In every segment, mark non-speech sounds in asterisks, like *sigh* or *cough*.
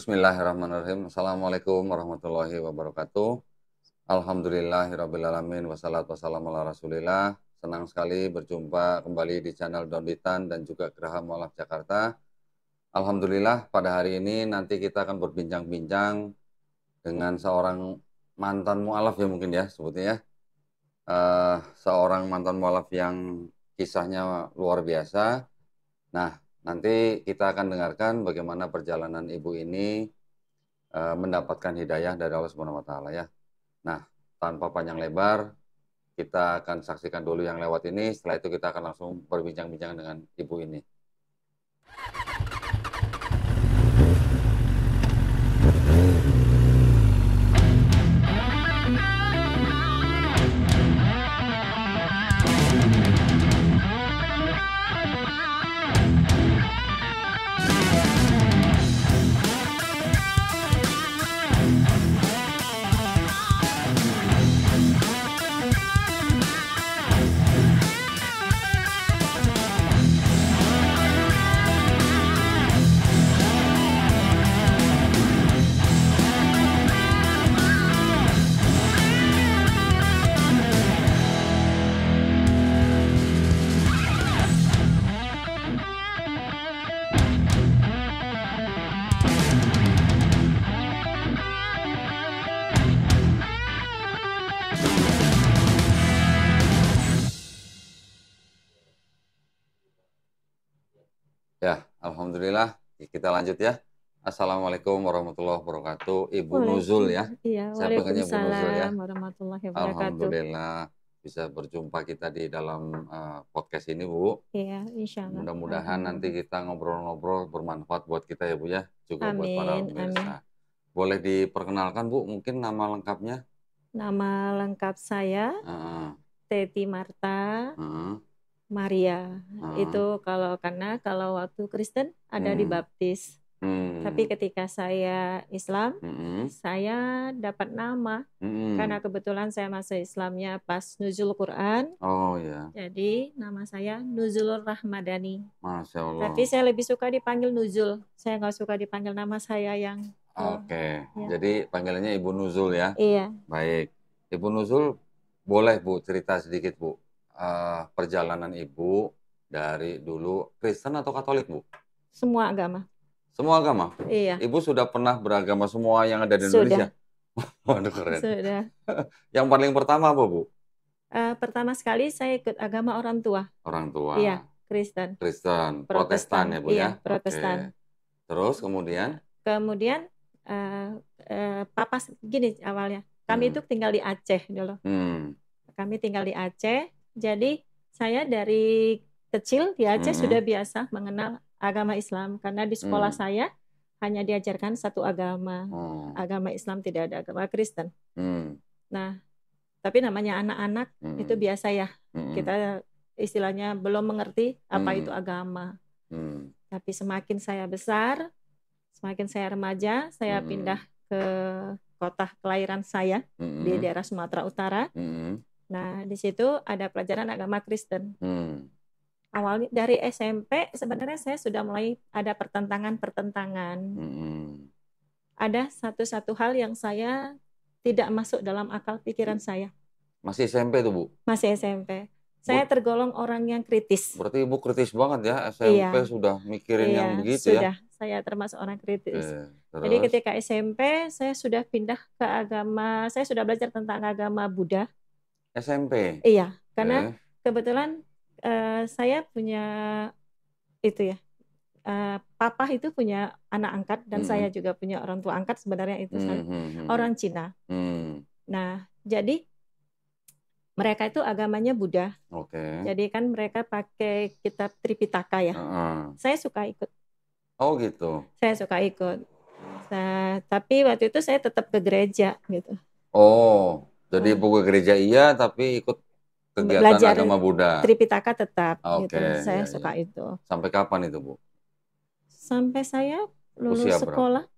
Bismillahirrahmanirrahim. Assalamualaikum warahmatullahi wabarakatuh. Alhamdulillahirrahmanirrahim. Wassalatu wassalamu ala rasulillah. Senang sekali berjumpa kembali di channel Donditan dan juga Geraha Mualaf Jakarta. Alhamdulillah pada hari ini nanti kita akan berbincang-bincang dengan seorang mantan mualaf ya mungkin ya sebutnya ya. Uh, seorang mantan mualaf yang kisahnya luar biasa. Nah, Nanti kita akan dengarkan bagaimana perjalanan ibu ini uh, mendapatkan hidayah dari Allah Subhanahu wa taala ya. Nah, tanpa panjang lebar kita akan saksikan dulu yang lewat ini, setelah itu kita akan langsung berbincang-bincang dengan ibu ini. Ya, alhamdulillah kita lanjut ya. Assalamualaikum warahmatullahi wabarakatuh. Ibu Nuzul ya. Iya, Saya Ibu Nuzul ya. Warahmatullahi wabarakatuh. Alhamdulillah bisa berjumpa kita di dalam uh, podcast ini, Bu. Iya, insya Allah. Mudah-mudahan nanti kita ngobrol-ngobrol bermanfaat buat kita ya, Bu ya. Juga amin, buat para pemirsa. Boleh diperkenalkan, Bu, mungkin nama lengkapnya? Nama lengkap saya uh -huh. Teti Marta. Uh -huh. Maria hmm. itu kalau karena kalau waktu Kristen ada hmm. baptis, hmm. tapi ketika saya Islam hmm. saya dapat nama hmm. karena kebetulan saya masuk Islamnya pas nuzul Quran oh ya jadi nama saya Nuzul Rahmadani Masya Allah. tapi saya lebih suka dipanggil Nuzul saya nggak suka dipanggil nama saya yang eh, Oke, okay. ya. jadi panggilannya Ibu Nuzul ya. Iya. Baik, Ibu Nuzul boleh Bu cerita sedikit Bu uh, perjalanan Ibu dari dulu Kristen atau Katolik, Bu? Semua agama. Semua agama? Iya. Ibu sudah pernah beragama semua yang ada di Indonesia? *laughs* Waduh keren. Sudah. *laughs* yang paling pertama apa, Bu? Uh, pertama sekali saya ikut agama orang tua. Orang tua. Iya, Kristen. Kristen, Protestan, Protestan ya, Bu ya? iya, ya? Protestan. Oke. Terus kemudian? Kemudian uh, uh, papa gini awalnya. Kami hmm. itu tinggal di Aceh dulu. Hmm. Kami tinggal di Aceh jadi saya dari kecil di Aceh hmm. sudah biasa mengenal agama Islam karena di sekolah hmm. saya hanya diajarkan satu agama. Oh. Agama Islam tidak ada agama Kristen. Hmm. Nah, tapi namanya anak-anak hmm. itu biasa ya. Hmm. Kita istilahnya belum mengerti apa hmm. itu agama. Hmm. Tapi semakin saya besar, semakin saya remaja, saya hmm. pindah ke kota kelahiran saya hmm. di mm-hmm. daerah Sumatera Utara. Hmm. Nah, di situ ada pelajaran agama Kristen. Hmm. Awalnya dari SMP sebenarnya saya sudah mulai ada pertentangan-pertentangan. Hmm. Ada satu-satu hal yang saya tidak masuk dalam akal pikiran hmm. saya. Masih SMP tuh, Bu? Masih SMP. Saya Bu, tergolong orang yang kritis. Berarti Ibu kritis banget ya, SMP iya. sudah mikirin iya, yang begitu sudah. ya. Sudah, saya termasuk orang kritis. Eh, Jadi ketika SMP saya sudah pindah ke agama, saya sudah belajar tentang agama Buddha. SMP. Iya, karena eh. kebetulan uh, saya punya itu ya. Uh, papa itu punya anak angkat dan -hmm. saya juga punya orang tua angkat sebenarnya itu hmm, -hmm. orang Cina. Hmm. Nah, jadi mereka itu agamanya Buddha. Oke. Okay. Jadi kan mereka pakai kitab Tripitaka ya. Uh -huh. Saya suka ikut. Oh gitu. Saya suka ikut. Nah, tapi waktu itu saya tetap ke gereja gitu. Oh. Jadi oh. buku gereja iya, tapi ikut kegiatan Belajar agama Buddha. Tripitaka tetap. Okay, gitu. Saya iya, suka iya. itu. Sampai kapan itu, Bu? Sampai saya lulus Usia sekolah.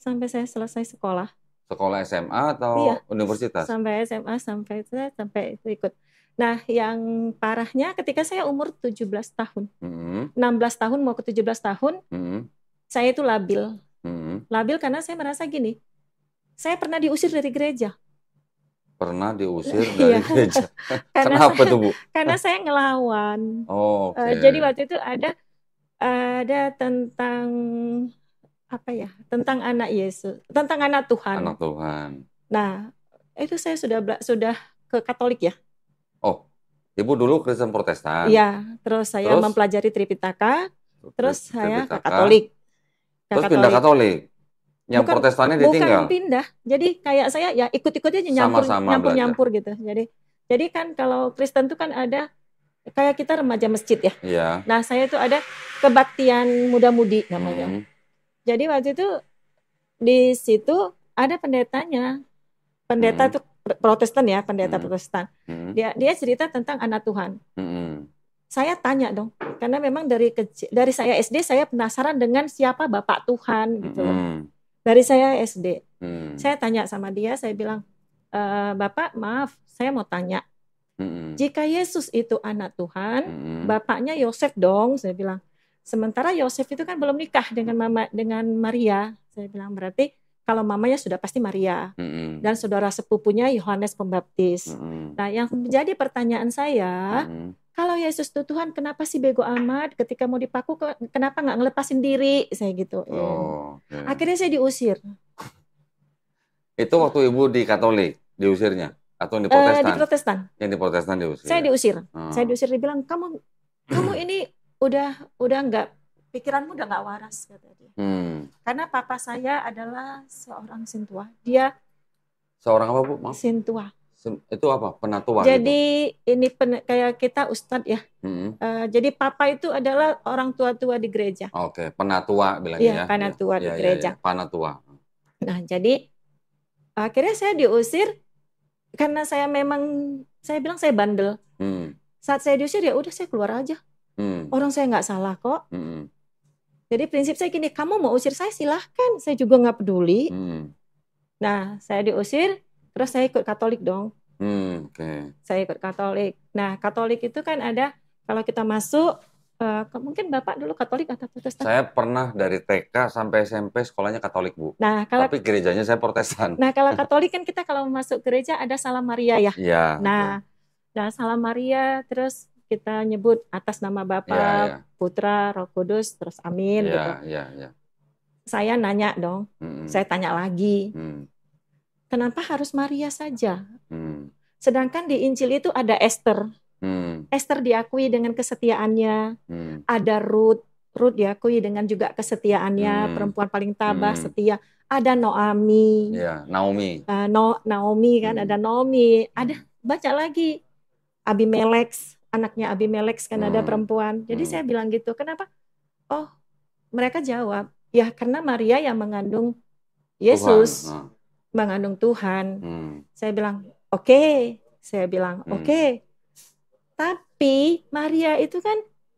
Sampai saya selesai sekolah. Sekolah SMA atau iya, universitas? Sampai SMA, sampai itu, sampai itu ikut. Nah, yang parahnya ketika saya umur 17 tahun. Mm -hmm. 16 tahun mau ke 17 tahun, mm -hmm. saya itu labil. Mm -hmm. Labil karena saya merasa gini. Saya pernah diusir dari gereja pernah diusir *laughs* dari iya. gereja. *laughs* karena Kenapa tuh Bu? *laughs* Karena saya ngelawan. Oh, eh, okay. uh, jadi waktu itu ada ada tentang apa ya? Tentang anak Yesus, tentang anak Tuhan. Anak Tuhan. Nah, itu saya sudah sudah ke Katolik ya. Oh. Ibu dulu Kristen Protestan. Iya, terus saya terus? mempelajari Tripitaka, terus, terus saya ke Katolik. Ke terus Katolik. pindah Katolik yang bukan, Protestannya ditinggal. Bukan pindah. Jadi kayak saya ya ikut-ikut aja nyampur nyampur, nyampur gitu. Jadi jadi kan kalau Kristen tuh kan ada kayak kita remaja masjid ya. Iya. Nah, saya itu ada kebaktian muda-mudi namanya. Hmm. Jadi waktu itu di situ ada pendetanya. Pendeta hmm. Protestan ya, pendeta hmm. Protestan. Hmm. Dia dia cerita tentang anak Tuhan. Hmm saya tanya dong karena memang dari kecil dari saya SD saya penasaran dengan siapa bapak Tuhan gitu. Hmm dari saya SD. Hmm. Saya tanya sama dia, saya bilang, e, Bapak maaf, saya mau tanya. Hmm. Jika Yesus itu anak Tuhan, hmm. bapaknya Yosef dong, saya bilang. Sementara Yosef itu kan belum nikah dengan mama dengan Maria, saya bilang berarti kalau mamanya sudah pasti Maria hmm. dan saudara sepupunya Yohanes Pembaptis. Hmm. Nah, yang menjadi pertanyaan saya, hmm kalau Yesus itu Tuhan, kenapa sih bego amat? Ketika mau dipaku, kenapa nggak ngelepasin diri? Saya gitu. Oh, ya. okay. Akhirnya saya diusir. Itu waktu ibu di Katolik diusirnya atau eh, di Protestan? Uh, di Protestan. Yang di Protestan diusir. Saya diusir. Uh. Saya diusir. Dibilang kamu, kamu hmm. ini udah udah nggak pikiranmu udah nggak waras kata dia. Hmm. Karena papa saya adalah seorang sintua. Dia seorang apa bu? Maaf. Sintua itu apa penatua jadi itu? ini pen, kayak kita ustadz ya hmm. uh, jadi papa itu adalah orang tua tua di gereja oke okay. penatua bilangnya ya, ya penatua ya, di ya, gereja ya, ya. penatua nah jadi akhirnya saya diusir karena saya memang saya bilang saya bandel hmm. saat saya diusir ya udah saya keluar aja hmm. orang saya nggak salah kok hmm. jadi prinsip saya gini kamu mau usir saya silahkan saya juga nggak peduli hmm. nah saya diusir Terus saya ikut Katolik dong. Hmm, okay. Saya ikut Katolik. Nah, Katolik itu kan ada kalau kita masuk Uh, mungkin bapak dulu Katolik atau Protestan? Saya pernah dari TK sampai SMP sekolahnya Katolik bu. Nah, kalau, tapi gerejanya saya Protestan. Nah, kalau Katolik kan kita kalau masuk gereja ada Salam Maria ya. Iya. Nah, nah Salam Maria terus kita nyebut atas nama Bapak ya, ya. Putra, Roh Kudus, terus Amin ya, gitu. Iya, iya. Saya nanya dong, hmm. saya tanya lagi, hmm. Kenapa harus Maria saja? Hmm. Sedangkan di Injil itu ada Esther. Hmm. Esther diakui dengan kesetiaannya, hmm. ada Ruth, Ruth diakui dengan juga kesetiaannya, hmm. perempuan paling tabah, hmm. setia. Ada Noami, ya, Naomi, uh, no, Naomi kan, hmm. ada Naomi, ada hmm. baca lagi Abimelex, anaknya Abimelex kan hmm. ada perempuan. Jadi hmm. saya bilang gitu, kenapa? Oh, mereka jawab, ya karena Maria yang mengandung Yesus. Tuhan. Ah mengandung Tuhan. Hmm. Saya bilang, "Oke." Okay. Saya bilang, hmm. "Oke." Okay. Tapi Maria itu kan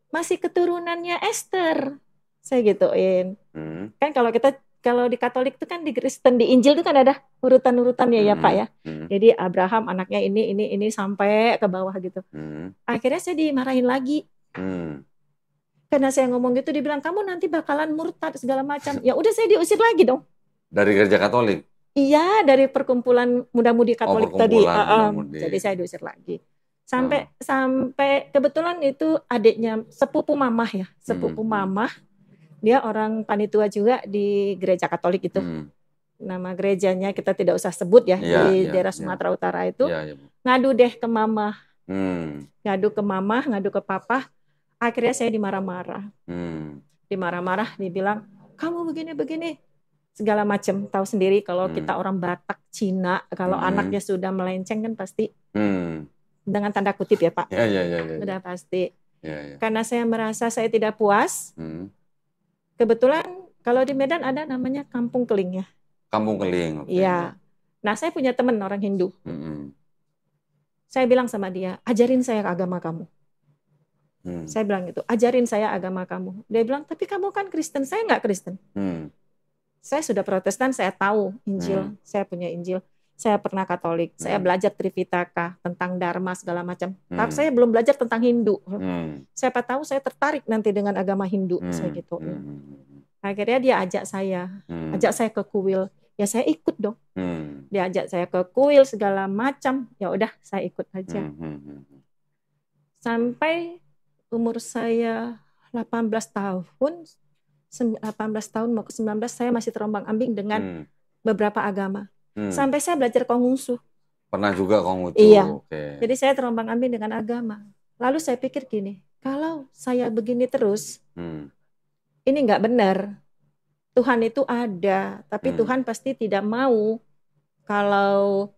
masih keturunannya Esther. Saya gituin. Hmm. Kan kalau kita kalau di Katolik itu kan di Kristen di Injil itu kan ada urutan-urutannya hmm. ya Pak ya. Hmm. Hmm. Jadi Abraham anaknya ini ini ini sampai ke bawah gitu. Akhirnya saya dimarahin lagi. Karena saya ngomong gitu dibilang kamu nanti bakalan murtad segala macam. Ya udah saya diusir lagi dong. Dari gereja Katolik. Iya, dari perkumpulan muda-mudi oh, Katolik oh, tadi. Uh, muda Jadi saya diusir lagi. Sampai oh. sampai kebetulan itu adiknya sepupu mamah ya, sepupu hmm. hmm. mamah. Dia orang panitua juga di gereja Katolik itu. Hmm. Nama gerejanya kita tidak usah sebut ya, ya di ya, daerah iya. Sumatera ya. Utara itu. Ya, ya. Ngadu deh ke mama, Hmm. Ngadu ke mama, ngadu ke papa. Akhirnya saya dimarah-marah. Hmm. Dimarah-marah dibilang, "Kamu begini-begini, segala macam tahu sendiri kalau hmm. kita orang Batak Cina kalau hmm. anaknya sudah melenceng kan pasti hmm. dengan tanda kutip ya Pak ya, ya, ya, ya, sudah ya. pasti ya, ya. karena saya merasa saya tidak puas hmm. kebetulan kalau di Medan ada namanya Kampung Keling ya Kampung Keling okay. ya nah saya punya teman orang Hindu hmm. saya bilang sama dia ajarin saya agama kamu hmm. saya bilang gitu ajarin saya agama kamu dia bilang tapi kamu kan Kristen saya nggak Kristen hmm saya sudah Protestan, saya tahu Injil, hmm. saya punya Injil. Saya pernah Katolik, hmm. saya belajar Trivitaka tentang Dharma segala macam. Hmm. Tapi saya belum belajar tentang Hindu. Hmm. Siapa tahu saya tertarik nanti dengan agama Hindu, hmm. saya gitu. Hmm. hmm. Akhirnya dia ajak saya, hmm. ajak saya ke kuil. Ya saya ikut dong. Hmm. Dia ajak saya ke kuil segala macam. Ya udah saya ikut aja. Hmm. hmm, hmm Sampai umur saya 18 tahun, 18 tahun mau ke 19 saya masih terombang ambing dengan hmm. beberapa agama. Hmm. Sampai saya belajar Konghucu. Pernah juga Konghucu. Iya. Okay. Jadi saya terombang ambing dengan agama. Lalu saya pikir gini, kalau saya begini terus, hmm. ini nggak benar. Tuhan itu ada, tapi hmm. Tuhan pasti tidak mau kalau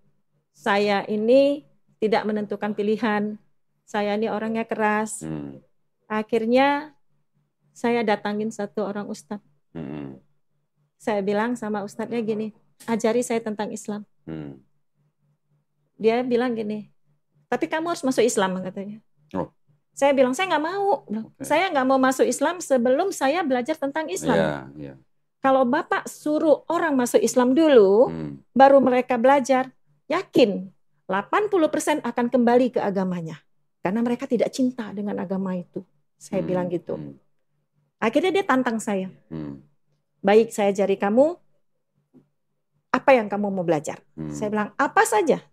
saya ini tidak menentukan pilihan. Saya ini orangnya keras. Hmm. Akhirnya saya datangin satu orang Ustad, Hmm. Saya bilang sama Ustadnya gini, ajari saya tentang Islam. Hmm. Dia bilang gini, tapi kamu harus masuk Islam katanya. Oh. Saya bilang saya nggak mau, okay. saya nggak mau masuk Islam sebelum saya belajar tentang Islam. Yeah, yeah. Kalau bapak suruh orang masuk Islam dulu, hmm. baru mereka belajar, yakin 80% akan kembali ke agamanya karena mereka tidak cinta dengan agama itu. Saya hmm. bilang gitu. Hmm. Akhirnya dia tantang saya. Hmm. Baik, saya jari kamu apa yang kamu mau belajar. Hmm. Saya bilang, apa saja.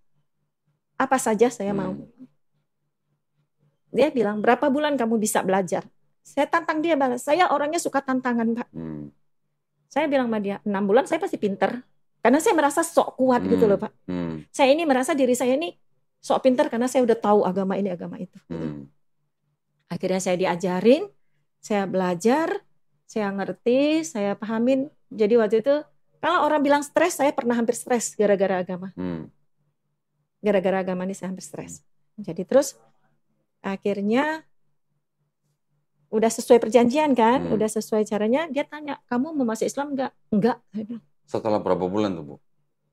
Apa saja saya hmm. mau. Dia bilang, berapa bulan kamu bisa belajar? Saya tantang dia balas. Saya orangnya suka tantangan, Pak. Hmm. Saya bilang sama dia, enam bulan saya pasti pinter. Karena saya merasa sok kuat gitu hmm. gitu loh, Pak. Hmm. Saya ini merasa diri saya ini sok pinter karena saya udah tahu agama ini, agama itu. Hmm. Akhirnya saya diajarin, saya belajar, saya ngerti, saya pahamin. Jadi waktu itu kalau orang bilang stres, saya pernah hampir stres gara-gara agama. Hmm. Gara-gara hmm. agama ini saya hampir stres. Jadi terus akhirnya udah sesuai perjanjian kan, hmm. udah sesuai caranya. Dia tanya, kamu mau masuk Islam nggak? Nggak. Setelah berapa bulan tuh bu?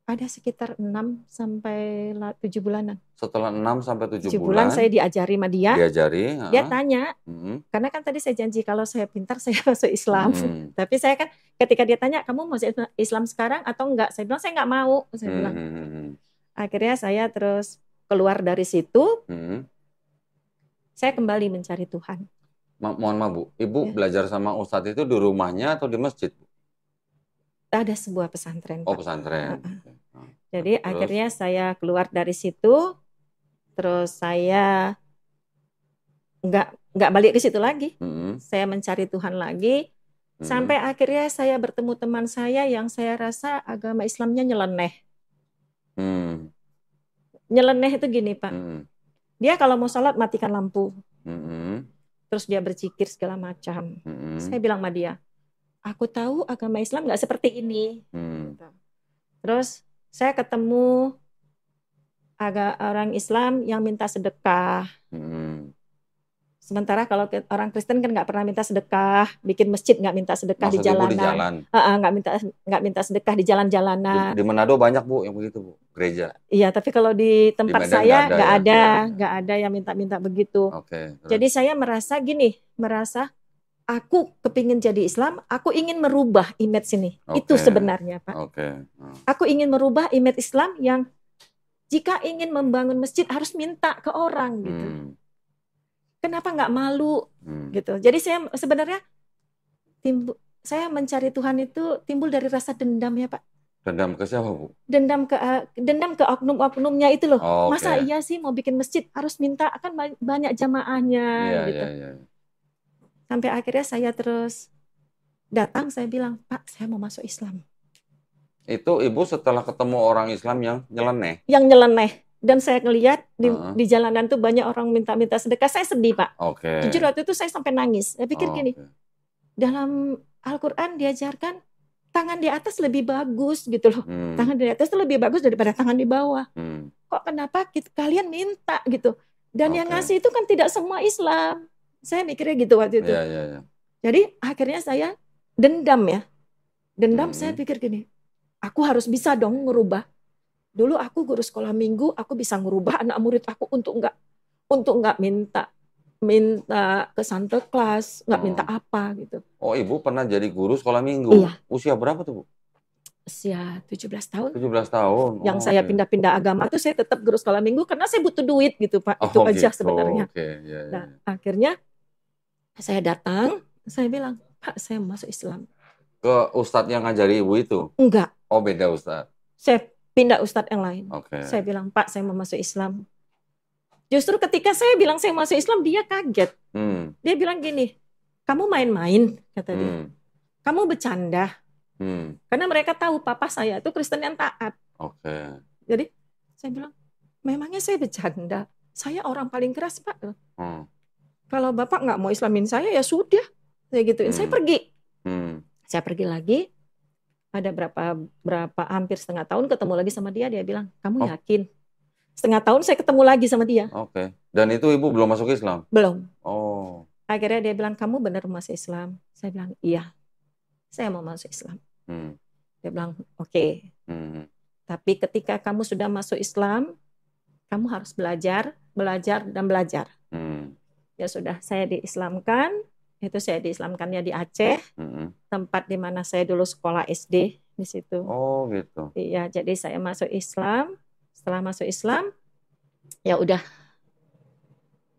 ada sekitar 6 sampai 7 bulanan. Setelah 6 sampai 7, 7 bulan, bulan saya diajari sama dia. Diajari, Dia Dia tanya. Hmm. Karena kan tadi saya janji kalau saya pintar *laughs* saya masuk Islam. Hmm. Tapi saya kan ketika dia tanya, "Kamu mau Islam sekarang atau enggak?" Saya bilang, "Saya enggak mau." Saya hmm. bilang. Mm-hmm. Akhirnya saya terus keluar dari situ. Hmm. Saya kembali mencari Tuhan. Ma mohon maaf Bu, Ibu ya. belajar sama Ustadz itu di rumahnya atau di masjid? Ada sebuah pesantren. Oh, pesantren. Uh -uh jadi terus. akhirnya saya keluar dari situ, terus saya nggak nggak balik ke situ lagi. Hmm. Saya mencari Tuhan lagi hmm. sampai akhirnya saya bertemu teman saya yang saya rasa agama Islamnya nyeleneh. Hmm. Nyeleneh itu gini pak, hmm. dia kalau mau sholat matikan lampu, hmm. terus dia berzikir segala macam. Hmm. Saya bilang sama dia, aku tahu agama Islam nggak seperti ini. Hmm. Terus saya ketemu agak orang Islam yang minta sedekah. Hmm. Sementara kalau orang Kristen kan nggak pernah minta sedekah, bikin masjid nggak minta sedekah Maksud di jalanan, nggak jalan. uh, uh, minta nggak minta sedekah di jalan-jalanan. Di, di Manado banyak bu yang begitu bu, gereja. Iya, tapi kalau di tempat di saya nggak ada, nggak ada, ya. ada yang minta-minta begitu. Okay, Jadi saya merasa gini, merasa aku kepingin jadi Islam, aku ingin merubah image ini. Okay. Itu sebenarnya, Pak. Okay. Aku ingin merubah image Islam yang jika ingin membangun masjid harus minta ke orang hmm. gitu. Hmm. Kenapa nggak malu hmm. gitu? Jadi saya sebenarnya timbul, saya mencari Tuhan itu timbul dari rasa dendam ya, Pak. Dendam ke siapa, Bu? Dendam ke uh, dendam ke oknum-oknumnya itu loh. Oh, okay. Masa iya sih mau bikin masjid harus minta akan banyak jamaahnya yeah, gitu. Yeah, yeah. Sampai akhirnya saya terus datang, saya bilang, Pak, saya mau masuk Islam. Itu ibu setelah ketemu orang Islam yang nyeleneh? Yang nyeleneh. Dan saya ngeliat di, uh -huh. di jalanan tuh banyak orang minta-minta sedekah. Saya sedih, Pak. Okay. Jujur waktu itu saya sampai nangis. Saya pikir oh, gini, dalam Al-Quran diajarkan tangan di atas lebih bagus gitu loh. Hmm. Tangan di atas itu lebih bagus daripada tangan di bawah. Hmm. Kok kenapa kita, kalian minta gitu? Dan okay. yang ngasih itu kan tidak semua Islam. Saya mikirnya gitu waktu itu. Yeah, yeah, yeah. Jadi akhirnya saya dendam ya. Dendam hmm. saya pikir gini, aku harus bisa dong ngerubah. Dulu aku guru sekolah minggu, aku bisa ngerubah anak murid aku untuk nggak untuk nggak minta minta ke Santa Claus, nggak hmm. minta apa gitu. Oh, Ibu pernah jadi guru sekolah minggu. Iya. Usia berapa tuh, Bu? Usia 17 tahun. 17 tahun. Yang oh, saya pindah-pindah agama tuh saya tetap guru sekolah minggu karena saya butuh duit gitu, Pak. Oh, Itu okay. aja gitu. sebenarnya. Oh, okay. Iya, iya, yeah, yeah. Nah, iya. akhirnya saya datang, hmm? saya bilang, Pak saya masuk Islam. Ke Ustadz yang ngajari ibu itu? Enggak. Oh beda Ustadz. Saya pindah Ustadz yang lain. Okay. Saya bilang, Pak saya mau masuk Islam. Justru ketika saya bilang saya masuk Islam, dia kaget. Hmm. Dia bilang gini, kamu main-main, kata dia. Hmm. Kamu bercanda. Hmm. Karena mereka tahu papa saya itu Kristen yang taat. Oke. Okay. Jadi saya bilang, memangnya saya bercanda. Saya orang paling keras, Pak. Hmm. Kalau bapak nggak mau islamin saya ya sudah, saya gituin. Saya hmm. pergi. Hmm. Saya pergi lagi. Ada berapa berapa hampir setengah tahun ketemu lagi sama dia. Dia bilang, kamu oh. yakin? Setengah tahun saya ketemu lagi sama dia. Oke. Okay. Dan itu ibu belum masuk Islam? Belum. Oh. Akhirnya dia bilang, kamu benar masuk Islam? Saya bilang, iya. Saya mau masuk Islam. Hmm. Dia bilang, oke. Okay. Hmm. Tapi ketika kamu sudah masuk Islam, kamu harus belajar, belajar, dan belajar. Hmm ya sudah saya diislamkan itu saya diislamkannya di Aceh hmm. tempat di mana saya dulu sekolah SD di situ oh gitu iya jadi saya masuk Islam setelah masuk Islam ya udah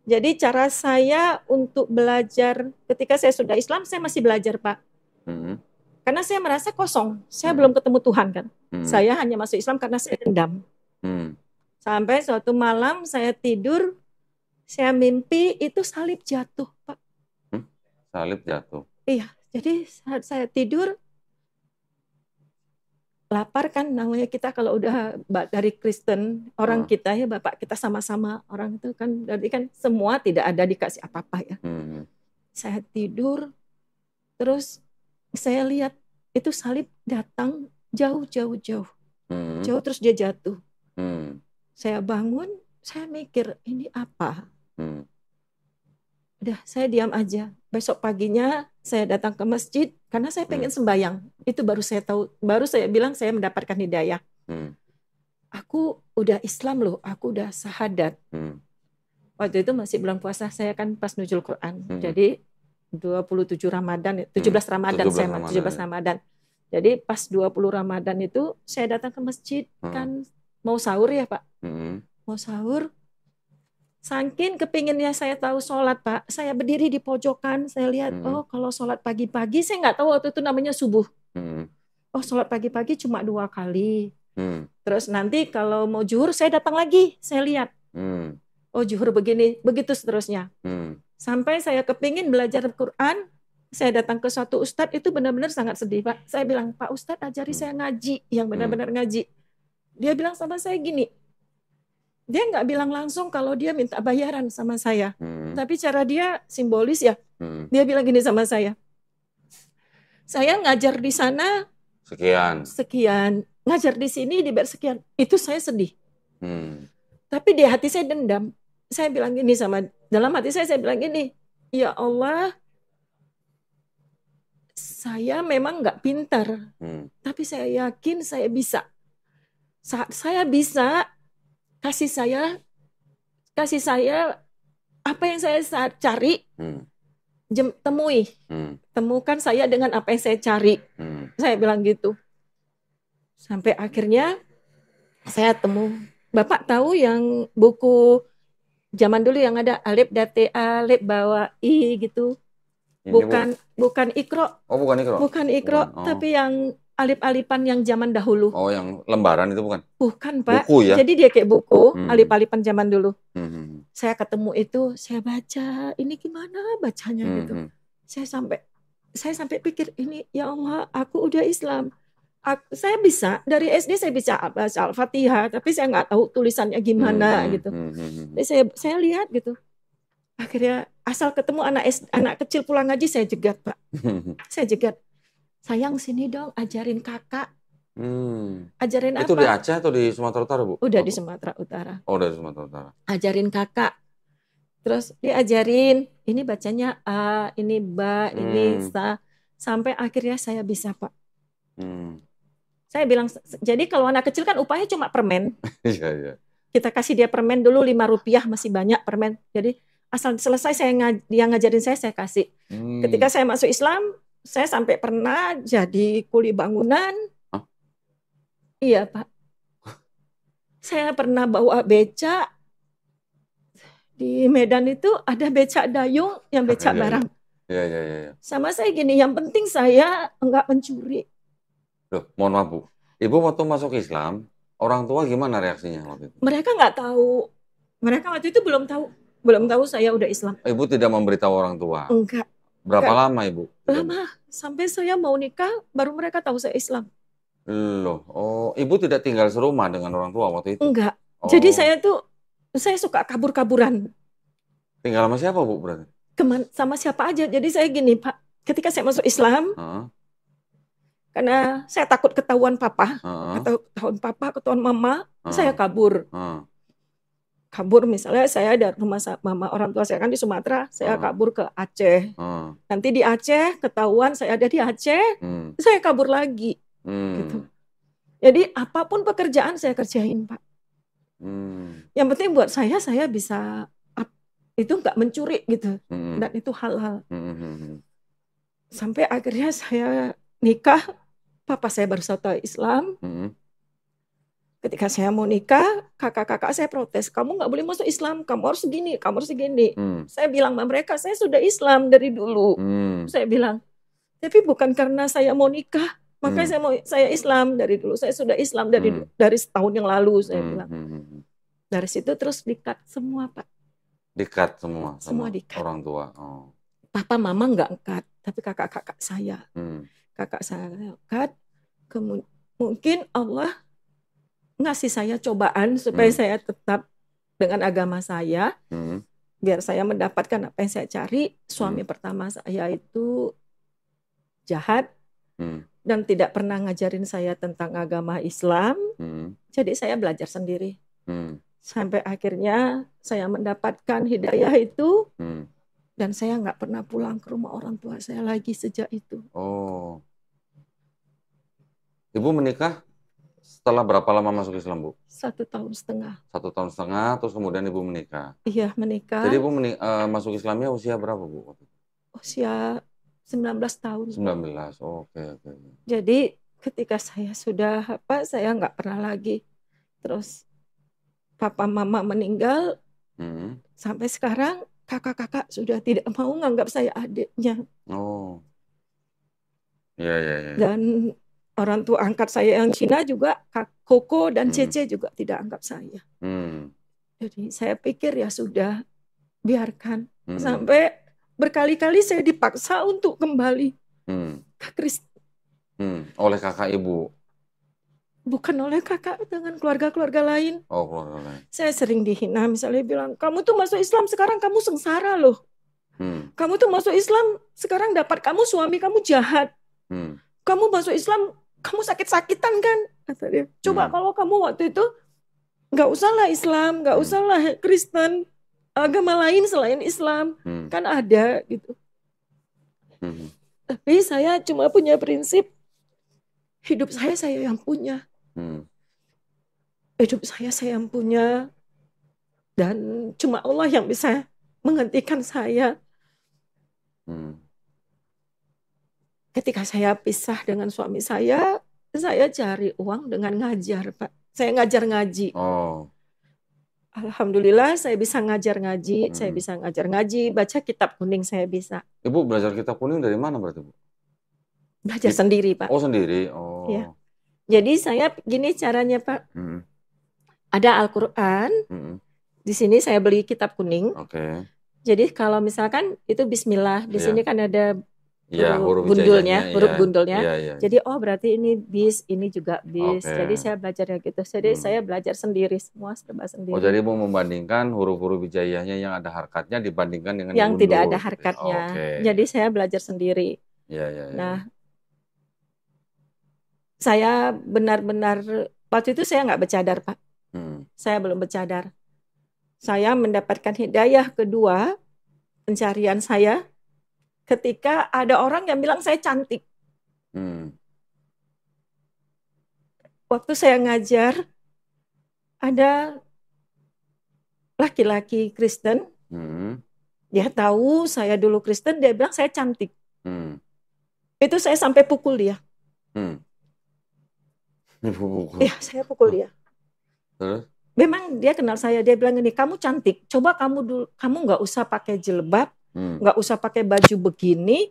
jadi cara saya untuk belajar ketika saya sudah Islam saya masih belajar pak hmm. karena saya merasa kosong saya hmm. belum ketemu Tuhan kan hmm. saya hanya masuk Islam karena saya dendam hmm. sampai suatu malam saya tidur saya mimpi itu salib jatuh, Pak. Hmm? Salib jatuh. Iya, jadi saat saya tidur lapar kan namanya kita kalau udah dari Kristen orang hmm. kita ya bapak kita sama-sama orang itu kan jadi kan semua tidak ada dikasih apa-apa ya. Hmm. Saya tidur terus saya lihat itu salib datang jauh-jauh jauh. Hmm. Jauh terus dia jatuh. Hmm. Saya bangun, saya mikir ini apa? Hmm. Udah, saya diam aja. Besok paginya saya datang ke masjid karena saya pengen hmm. sembayang. Itu baru saya tahu, baru saya bilang saya mendapatkan hidayah. Hmm. Aku udah Islam loh, aku udah sahadat. Hmm. Waktu itu masih bulan puasa, saya kan pas nujul Quran. Hmm. Jadi 27 Ramadan, 17 hmm. Ramadan 17 saya, Ramadan. 17 Ramadan. Jadi pas 20 Ramadan itu saya datang ke masjid hmm. kan mau sahur ya, Pak. Hmm. Mau sahur Saking kepinginnya saya tahu sholat pak, saya berdiri di pojokan, saya lihat hmm. oh kalau sholat pagi-pagi saya nggak tahu waktu itu namanya subuh. Hmm. Oh sholat pagi-pagi cuma dua kali. Hmm. Terus nanti kalau mau juhur saya datang lagi, saya lihat. Hmm. Oh juhur begini, begitu seterusnya. Hmm. Sampai saya kepingin belajar Quran, saya datang ke suatu ustadz itu benar-benar sangat sedih pak. Saya bilang Pak Ustadz ajari hmm. saya ngaji, yang hmm. benar-benar ngaji. Dia bilang sama saya gini, dia nggak bilang langsung kalau dia minta bayaran sama saya. Hmm. Tapi cara dia simbolis ya. Hmm. Dia bilang gini sama saya. Saya ngajar di sana sekian. Sekian. Ngajar di sini dibayar sekian. Itu saya sedih. Hmm. Tapi di hati saya dendam. Saya bilang gini sama dalam hati saya saya bilang gini, ya Allah saya memang nggak pintar, hmm. tapi saya yakin saya bisa. Saat saya bisa, kasih saya kasih saya apa yang saya cari hmm. jem, temui hmm. temukan saya dengan apa yang saya cari hmm. saya bilang gitu sampai akhirnya saya temu bapak tahu yang buku zaman dulu yang ada alif date alif bawa i gitu bukan bukan, bukan ikro oh bukan ikro bukan ikro bukan, oh. tapi yang alip-alipan yang zaman dahulu. Oh, yang lembaran itu bukan? Bukan, Pak. Buku ya. Jadi dia kayak buku, hmm. alip-alipan zaman dulu. Hmm, hmm, hmm. Saya ketemu itu, saya baca, ini gimana bacanya hmm. gitu. Hmm. Saya sampai saya sampai pikir ini ya Allah, aku udah Islam. Aku, saya bisa dari SD saya bisa baca Al-Fatihah, tapi saya nggak tahu tulisannya gimana hmm. gitu. Hmm. Jadi saya saya lihat gitu. Akhirnya asal ketemu anak anak kecil pulang ngaji saya jegat, Pak. *laughs* saya jegat sayang sini dong ajarin kakak Hmm. Ajarin itu apa? Itu di Aceh atau di Sumatera Utara, Bu? Udah di Sumatera Utara. Oh, udah di Sumatera Utara. Ajarin kakak. Terus diajarin, ya, ini bacanya A, ini Ba, hmm. ini Sa. Sampai akhirnya saya bisa, Pak. Hmm. Saya bilang, jadi kalau anak kecil kan upahnya cuma permen. *laughs* Iya, iya. Kita kasih dia permen dulu lima rupiah, masih banyak permen. Jadi asal selesai saya ngaj dia ngajarin saya, saya kasih. Hmm. Ketika saya masuk Islam, saya sampai pernah jadi kuli bangunan. Huh? Iya, Pak. saya pernah bawa becak. Di Medan itu ada becak dayung yang becak iya, iya, iya. barang. Iya, iya, ya, Sama saya gini, yang penting saya enggak mencuri. Loh, mohon maaf, Bu. Ibu waktu masuk Islam, orang tua gimana reaksinya waktu itu? Mereka enggak tahu. Mereka waktu itu belum tahu. Belum tahu saya udah Islam. Ibu tidak memberitahu orang tua? Enggak Berapa Kayak, lama ibu? Lama sampai saya mau nikah baru mereka tahu saya Islam. Loh, oh ibu tidak tinggal serumah dengan orang tua waktu itu? Enggak. Oh. Jadi saya tuh saya suka kabur-kaburan. Tinggal sama siapa bu berarti? Keman sama siapa aja. Jadi saya gini pak, ketika saya masuk Islam, uh karena saya takut ketahuan papa, uh ketahuan papa, ketahuan mama, uh saya kabur. uh kabur misalnya saya dari rumah mama orang tua saya kan di Sumatera, saya hmm. kabur ke Aceh. Hmm. Nanti di Aceh ketahuan saya ada di Aceh, hmm. saya kabur lagi. Hmm. Gitu. Jadi apapun pekerjaan saya kerjain pak. Hmm. Yang penting buat saya saya bisa itu nggak mencuri gitu hmm. dan itu halal. Hmm, hmm, hmm, hmm. Sampai akhirnya saya nikah, papa saya bersatu Islam. Hmm Ketika saya mau nikah, kakak-kakak saya protes, kamu nggak boleh masuk Islam, kamu harus segini, kamu harus segini. Hmm. Saya bilang sama mereka, saya sudah Islam dari dulu. Hmm. Saya bilang, tapi bukan karena saya mau nikah, makanya hmm. saya mau saya Islam dari dulu. Saya sudah Islam dari hmm. dari setahun yang lalu, saya hmm. bilang. Hmm, hmm, hmm. Dari situ terus dikat semua pak. Dikat semua. Semua dikat. Orang tua. Oh. Papa mama nggak angkat, tapi kakak-kakak saya, hmm. kakak saya angkat. Kemudian mungkin Allah ngasih saya cobaan supaya hmm. saya tetap dengan agama saya, hmm. biar saya mendapatkan apa yang saya cari. Suami hmm. pertama saya itu jahat hmm. dan tidak pernah ngajarin saya tentang agama Islam, hmm. jadi saya belajar sendiri. Hmm. Sampai akhirnya saya mendapatkan hidayah itu. Hmm. Dan saya nggak pernah pulang ke rumah orang tua saya lagi sejak itu. Oh, ibu menikah setelah berapa lama masuk Islam, Bu? Satu tahun setengah. Satu tahun setengah, terus kemudian Ibu menikah? Iya, menikah. Jadi Ibu menik uh, eh, masuk Islamnya usia berapa, Bu? Usia 19 tahun. 19, oke, oke. Okay, okay. Jadi ketika saya sudah apa, saya nggak pernah lagi. Terus papa mama meninggal, hmm. sampai sekarang kakak-kakak sudah tidak mau nganggap saya adiknya. Oh. Iya, iya, iya. Dan orang tua angkat saya yang Cina juga Koko dan hmm. Cece juga tidak anggap saya. Hmm. Jadi saya pikir ya sudah biarkan hmm. sampai berkali-kali saya dipaksa untuk kembali hmm. ke Kristen. Hmm. Oleh kakak ibu. Bukan oleh kakak dengan keluarga-keluarga lain. Oh, keluarga lain. Saya sering dihina misalnya bilang, "Kamu tuh masuk Islam sekarang kamu sengsara loh." Hmm. Kamu tuh masuk Islam sekarang dapat kamu suami kamu jahat. Hmm. Kamu masuk Islam kamu sakit-sakitan kan kata dia coba hmm. kalau kamu waktu itu nggak usahlah Islam nggak hmm. usahlah Kristen agama lain selain Islam hmm. kan ada gitu hmm. tapi saya cuma punya prinsip hidup saya saya yang punya hmm. hidup saya saya yang punya dan cuma Allah yang bisa menghentikan saya hmm ketika saya pisah dengan suami saya, saya cari uang dengan ngajar, Pak. Saya ngajar ngaji. Oh. Alhamdulillah saya bisa ngajar ngaji, hmm. saya bisa ngajar ngaji, baca kitab kuning saya bisa. Ibu belajar kitab kuning dari mana berarti, Bu? Belajar sendiri, Pak. Oh, sendiri. Iya. Oh. Ya. Jadi saya gini caranya, Pak. Hmm. Ada Al-Qur'an. Hmm. Di sini saya beli kitab kuning. Oke. Okay. Jadi kalau misalkan itu bismillah, di yeah. sini kan ada ya, huruf gundulnya, huruf iya. gundulnya. Ya, ya. Jadi oh berarti ini bis, ini juga bis. Okay. Jadi saya belajar yang gitu. Jadi hmm. saya belajar sendiri semua serba sendiri. Oh jadi mau membandingkan huruf-huruf hijaiyahnya yang ada harkatnya dibandingkan dengan yang gundul. tidak ada harkatnya. Okay. Jadi saya belajar sendiri. Ya, ya, ya. Nah saya benar-benar waktu itu saya nggak bercadar pak. Hmm. Saya belum bercadar. Saya mendapatkan hidayah kedua pencarian saya ketika ada orang yang bilang saya cantik. Hmm. Waktu saya ngajar, ada laki-laki Kristen. Hmm. Dia tahu saya dulu Kristen, dia bilang saya cantik. Hmm. Itu saya sampai pukul dia. Hmm. *laughs* Ya, saya pukul dia. Memang dia kenal saya, dia bilang ini kamu cantik. Coba kamu dulu, kamu nggak usah pakai jilbab, hmm. nggak usah pakai baju begini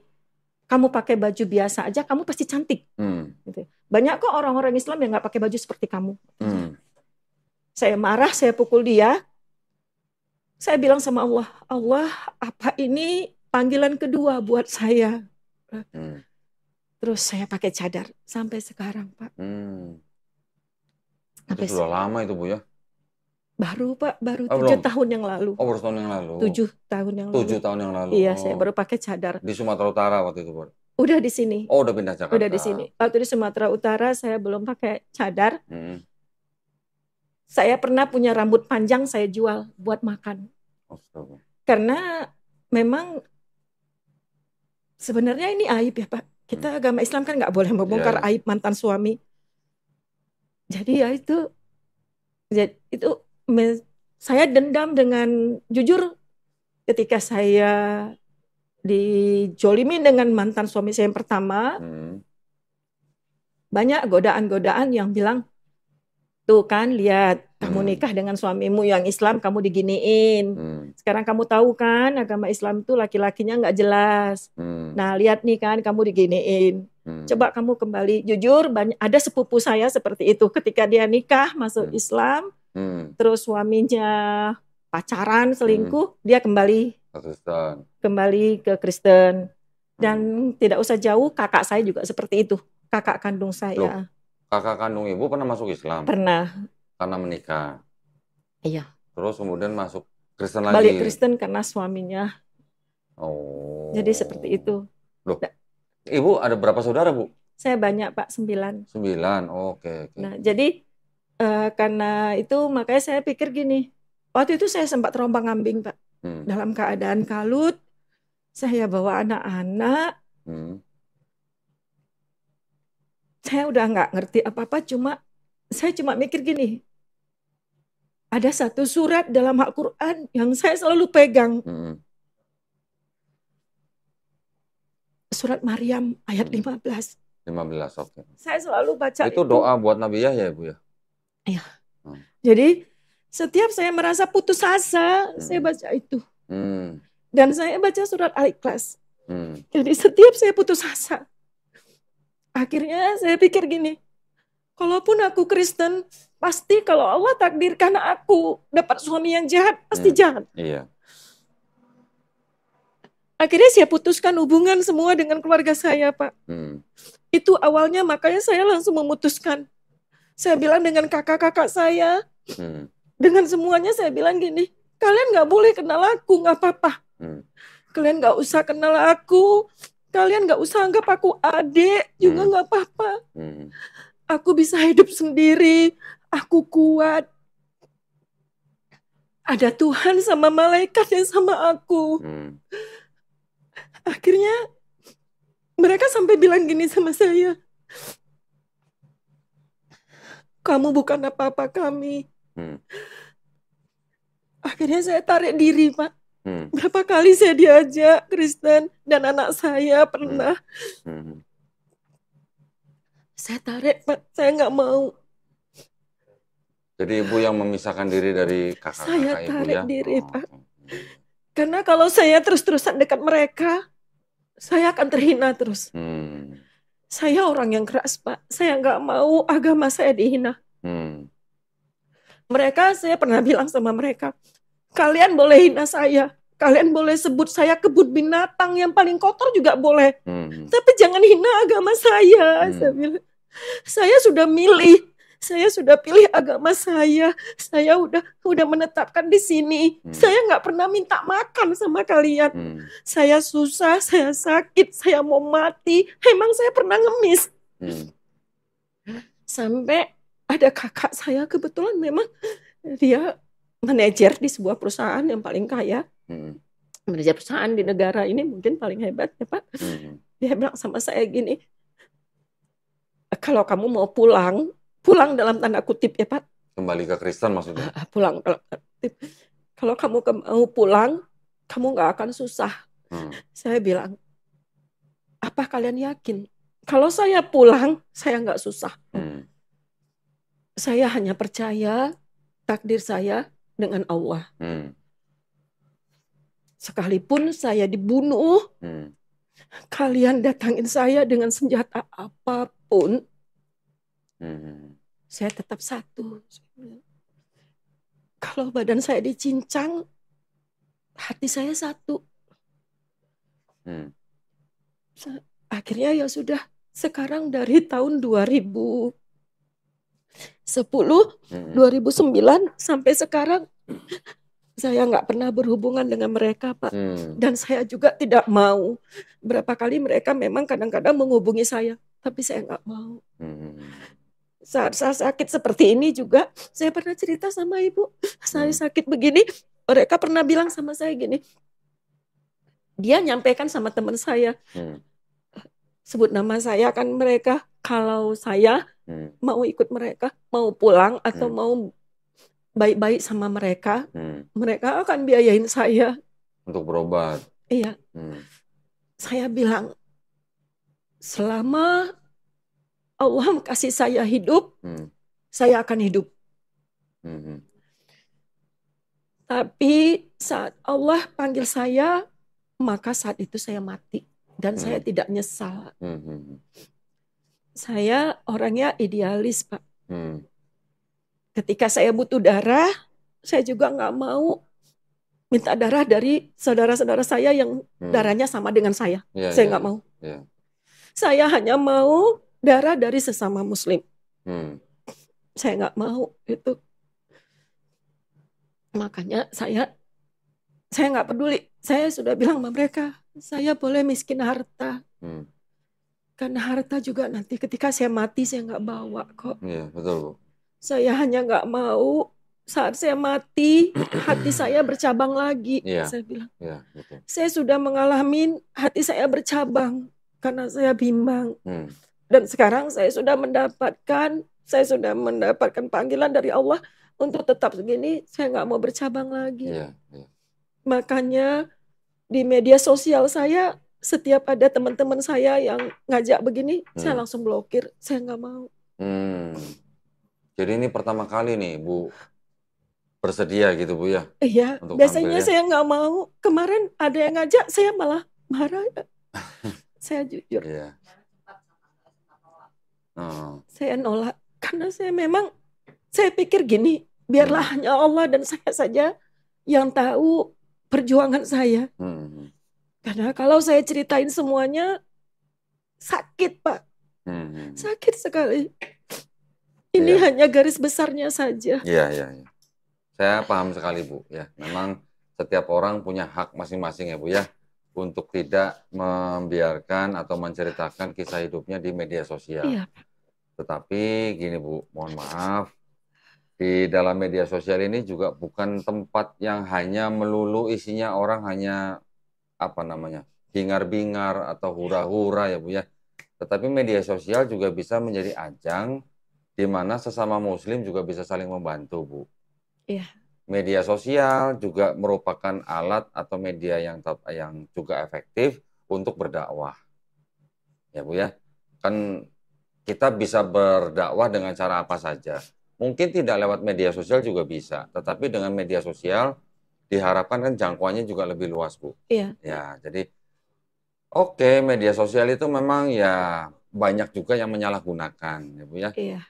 kamu pakai baju biasa aja kamu pasti cantik hmm. gitu. banyak kok orang-orang Islam yang nggak pakai baju seperti kamu hmm. saya marah saya pukul dia saya bilang sama Allah Allah apa ini panggilan kedua buat saya hmm. terus saya pakai cadar sampai sekarang pak hmm. Itu sudah lama itu bu ya Baru Pak, baru oh, tujuh oh, tahun yang lalu. Oh, baru tahun yang lalu. Tujuh tahun yang lalu. Tujuh tahun yang lalu. Iya, oh. saya baru pakai cadar. Di Sumatera Utara waktu itu, Pak. Udah di sini. Oh, udah pindah Jakarta. Udah di sini. Waktu di Sumatera Utara saya belum pakai cadar. Hmm. Saya pernah punya rambut panjang saya jual buat makan. Astaga. Karena memang sebenarnya ini aib ya, Pak. Kita hmm. agama Islam kan nggak boleh membongkar yeah. Iya. aib mantan suami. Jadi ya itu itu saya dendam dengan jujur ketika saya dijolimin dengan mantan suami saya yang pertama hmm. banyak godaan-godaan yang bilang tuh kan lihat kamu hmm. nikah dengan suamimu yang Islam kamu diginiin hmm. sekarang kamu tahu kan agama Islam itu laki-lakinya nggak jelas hmm. nah lihat nih kan kamu diginiin coba kamu kembali jujur banyak ada sepupu saya seperti itu ketika dia nikah masuk Islam hmm. terus suaminya pacaran selingkuh hmm. dia kembali Kristen. kembali ke Kristen dan hmm. tidak usah jauh kakak saya juga seperti itu kakak kandung saya Loh, kakak kandung ibu pernah masuk Islam pernah karena menikah iya terus kemudian masuk Kristen lagi balik Kristen karena suaminya oh jadi seperti itu Loh, nah. ibu ada berapa saudara bu saya banyak pak sembilan sembilan oke okay, okay. nah jadi uh, karena itu makanya saya pikir gini waktu itu saya sempat terombang ambing pak hmm. dalam keadaan kalut saya bawa anak-anak hmm. saya udah nggak ngerti apa-apa cuma saya cuma mikir gini ada satu surat dalam Al-Quran yang saya selalu pegang. Hmm. Surat Maryam ayat 15. Hmm. 15, oke. Okay. Saya selalu baca itu. Itu doa buat Nabi Yahya ya, Bu ya? Ya. Hmm. Jadi setiap saya merasa putus asa, hmm. saya baca itu. Hmm. Dan saya baca surat Al-Ikhlas. Hmm. Jadi setiap saya putus asa, akhirnya saya pikir gini, kalaupun aku Kristen, pasti kalau Allah takdirkan aku dapat suami yang jahat, pasti hmm. jahat. Iya. Akhirnya saya putuskan hubungan semua dengan keluarga saya, Pak. Hmm. Itu awalnya makanya saya langsung memutuskan saya bilang dengan kakak-kakak saya, hmm. dengan semuanya saya bilang gini, kalian nggak boleh kenal aku, nggak apa-apa. Hmm. Kalian nggak usah kenal aku, kalian nggak usah anggap aku adik, juga hmm. nggak hmm. apa-apa. Hmm. Aku bisa hidup sendiri, aku kuat. Ada Tuhan sama malaikat yang sama aku. Hmm. Akhirnya mereka sampai bilang gini sama saya, kamu bukan apa-apa kami. Hmm. Akhirnya saya tarik diri, Pak. Hmm. Berapa kali saya diajak Kristen dan anak saya pernah. Hmm. Hmm. Saya tarik, Pak. Saya nggak mau. Jadi ibu yang memisahkan diri dari kakak-kakak saya ya? tarik diri, oh. Pak. Karena kalau saya terus-terusan dekat mereka, saya akan terhina terus. Hmm saya orang yang keras pak saya nggak mau agama saya dihina hmm. mereka saya pernah bilang sama mereka kalian boleh hina saya kalian boleh sebut saya kebut binatang yang paling kotor juga boleh hmm. tapi jangan hina agama saya hmm. saya saya sudah milih saya sudah pilih agama saya, saya udah udah menetapkan di sini. Hmm. Saya nggak pernah minta makan sama kalian. Hmm. Saya susah, saya sakit, saya mau mati. Emang saya pernah ngemis. Hmm. Sampai ada kakak saya kebetulan memang dia manajer di sebuah perusahaan yang paling kaya. Hmm. Manajer perusahaan di negara ini mungkin paling hebat ya Pak. Hmm. Dia bilang sama saya gini, kalau kamu mau pulang, pulang dalam tanda kutip ya Pak. Kembali ke Kristen maksudnya? Ah, ah, pulang dalam tanda kutip. Kalau kamu mau pulang, kamu nggak akan susah. Hmm. Saya bilang, apa kalian yakin? Kalau saya pulang, saya nggak susah. Hmm. Saya hanya percaya takdir saya dengan Allah. Hmm. Sekalipun saya dibunuh, hmm. kalian datangin saya dengan senjata apapun, Hmm. Saya tetap satu. Kalau badan saya dicincang, hati saya satu. Hmm. Akhirnya ya sudah, sekarang dari tahun 2000 10 hmm. 2009 sampai sekarang saya nggak pernah berhubungan dengan mereka pak hmm. dan saya juga tidak mau berapa kali mereka memang kadang-kadang menghubungi saya tapi saya nggak mau hmm saat saya sakit seperti ini juga saya pernah cerita sama ibu saya hmm. sakit begini mereka pernah bilang sama saya gini dia nyampaikan sama teman saya hmm. sebut nama saya kan mereka kalau saya hmm. mau ikut mereka mau pulang atau hmm. mau baik-baik sama mereka hmm. mereka akan biayain saya untuk berobat iya hmm. saya bilang selama Allah kasih saya hidup, hmm. saya akan hidup. Hmm. Tapi saat Allah panggil saya, maka saat itu saya mati dan hmm. saya tidak nyesal. Hmm. Saya orangnya idealis, Pak. Hmm. Ketika saya butuh darah, saya juga nggak mau minta darah dari saudara-saudara saya yang hmm. darahnya sama dengan saya. Ya, saya ya. nggak ya. mau. Ya. Saya hanya mau darah dari sesama muslim. Hmm. Saya nggak mau itu. Makanya saya saya nggak peduli. Saya sudah bilang sama mereka, saya boleh miskin harta. Hmm. Karena harta juga nanti ketika saya mati saya nggak bawa kok. Iya betul Saya hanya nggak mau saat saya mati *coughs* hati saya bercabang lagi. Iya. saya bilang. Iya, betul. Saya sudah mengalami hati saya bercabang karena saya bimbang. Hmm. Dan sekarang saya sudah mendapatkan, saya sudah mendapatkan panggilan dari Allah untuk tetap segini. Saya nggak mau bercabang lagi. Yeah, yeah. Makanya di media sosial saya setiap ada teman-teman saya yang ngajak begini, hmm. saya langsung blokir. Saya nggak mau. Hmm. Jadi ini pertama kali nih Bu bersedia gitu Bu ya? Iya. Biasanya ya? saya nggak mau. Kemarin ada yang ngajak, saya malah marah. *laughs* saya jujur. Iya. Oh. Saya nolak karena saya memang saya pikir gini, biarlah hmm. hanya Allah dan saya saja yang tahu perjuangan saya. Hmm. Karena kalau saya ceritain semuanya sakit, Pak. Hmm. Sakit sekali. Ini ya. hanya garis besarnya saja. Iya, iya, ya. Saya paham sekali, Bu. Ya, memang setiap orang punya hak masing-masing ya, Bu ya untuk tidak membiarkan atau menceritakan kisah hidupnya di media sosial. ya. Tetapi gini Bu, mohon maaf, di dalam media sosial ini juga bukan tempat yang hanya melulu isinya orang hanya apa namanya hingar-bingar atau hura-hura ya bu ya tetapi media sosial juga bisa menjadi ajang di mana sesama muslim juga bisa saling membantu bu iya media sosial juga merupakan alat atau media yang yang juga efektif untuk berdakwah ya bu ya kan kita bisa berdakwah dengan cara apa saja. Mungkin tidak lewat media sosial juga bisa, tetapi dengan media sosial diharapkan kan jangkauannya juga lebih luas, Bu. Iya. Ya, jadi oke, okay, media sosial itu memang ya banyak juga yang menyalahgunakan, ya Bu ya. Iya.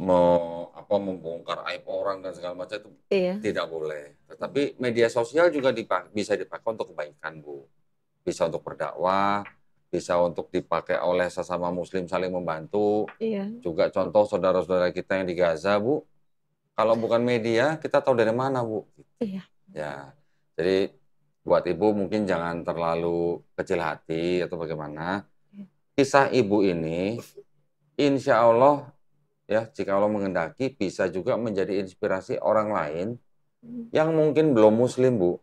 Mau apa membongkar aib orang dan segala macam itu iya. tidak boleh. Tetapi media sosial juga dipak bisa dipakai untuk kebaikan, Bu. Bisa untuk berdakwah, bisa untuk dipakai oleh sesama muslim saling membantu. Iya. Juga contoh saudara-saudara kita yang di Gaza, Bu. Kalau bukan media, kita tahu dari mana, Bu? Iya. Ya. Jadi buat Ibu mungkin jangan terlalu kecil hati atau bagaimana. Iya. Kisah Ibu ini insya Allah ya jika Allah mengendaki bisa juga menjadi inspirasi orang lain hmm. yang mungkin belum muslim bu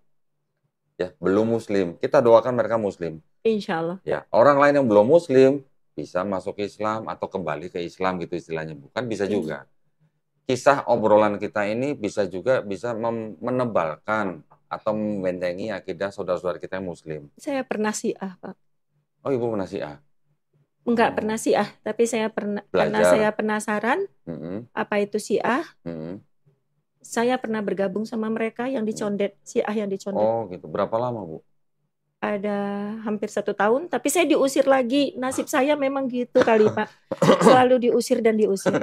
ya belum muslim kita doakan mereka muslim Insya Allah. Ya, orang lain yang belum Muslim bisa masuk Islam atau kembali ke Islam gitu istilahnya, bukan bisa iya. juga. Kisah obrolan kita ini bisa juga bisa menebalkan atau membentengi akidah saudara-saudara kita yang Muslim. Saya pernah siah, Pak. Oh, ibu pernah siah? Enggak oh. pernah pernah siah, tapi saya pernah karena saya penasaran mm -hmm. apa itu siah. Mm -hmm. Saya pernah bergabung sama mereka yang dicondet, ah yang dicondet. Oh, gitu. Berapa lama, Bu? ada hampir satu tahun, tapi saya diusir lagi. Nasib saya memang gitu kali Pak, selalu diusir dan diusir.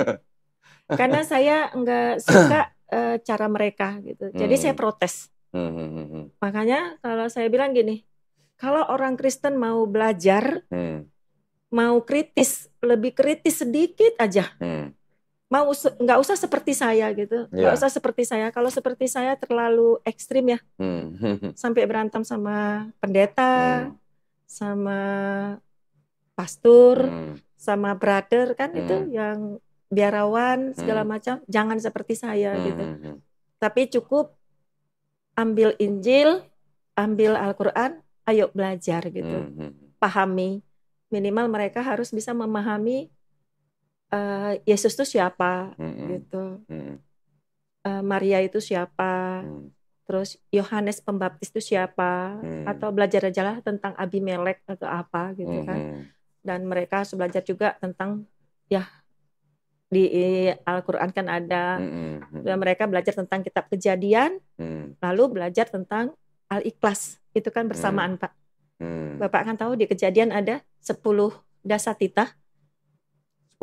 *laughs* Karena saya nggak suka uh, cara mereka gitu, jadi hmm. saya protes. Hmm, hmm, hmm, hmm. Makanya kalau saya bilang gini, kalau orang Kristen mau belajar, hmm. mau kritis, lebih kritis sedikit aja. Hmm mau nggak usah seperti saya gitu nggak yeah. usah seperti saya kalau seperti saya terlalu ekstrim ya hmm. *laughs* sampai berantem sama pendeta hmm. sama pastor hmm. sama brother kan hmm. itu yang biarawan segala hmm. macam jangan seperti saya hmm. gitu hmm, hmm. tapi cukup ambil Injil ambil Al-Quran ayo belajar gitu hmm. hmm pahami minimal mereka harus bisa memahami uh, Yesus itu siapa hmm. gitu hmm. Uh, Maria itu siapa hmm. terus Yohanes Pembaptis itu siapa hmm. atau belajar aja lah tentang Abimelek atau apa gitu hmm. kan dan mereka harus belajar juga tentang ya di Al-Quran kan ada mm-hmm. mereka belajar tentang kitab kejadian mm. lalu belajar tentang Al-Ikhlas itu kan bersamaan mm. Pak mm. Bapak kan tahu di kejadian ada sepuluh 10 dasatita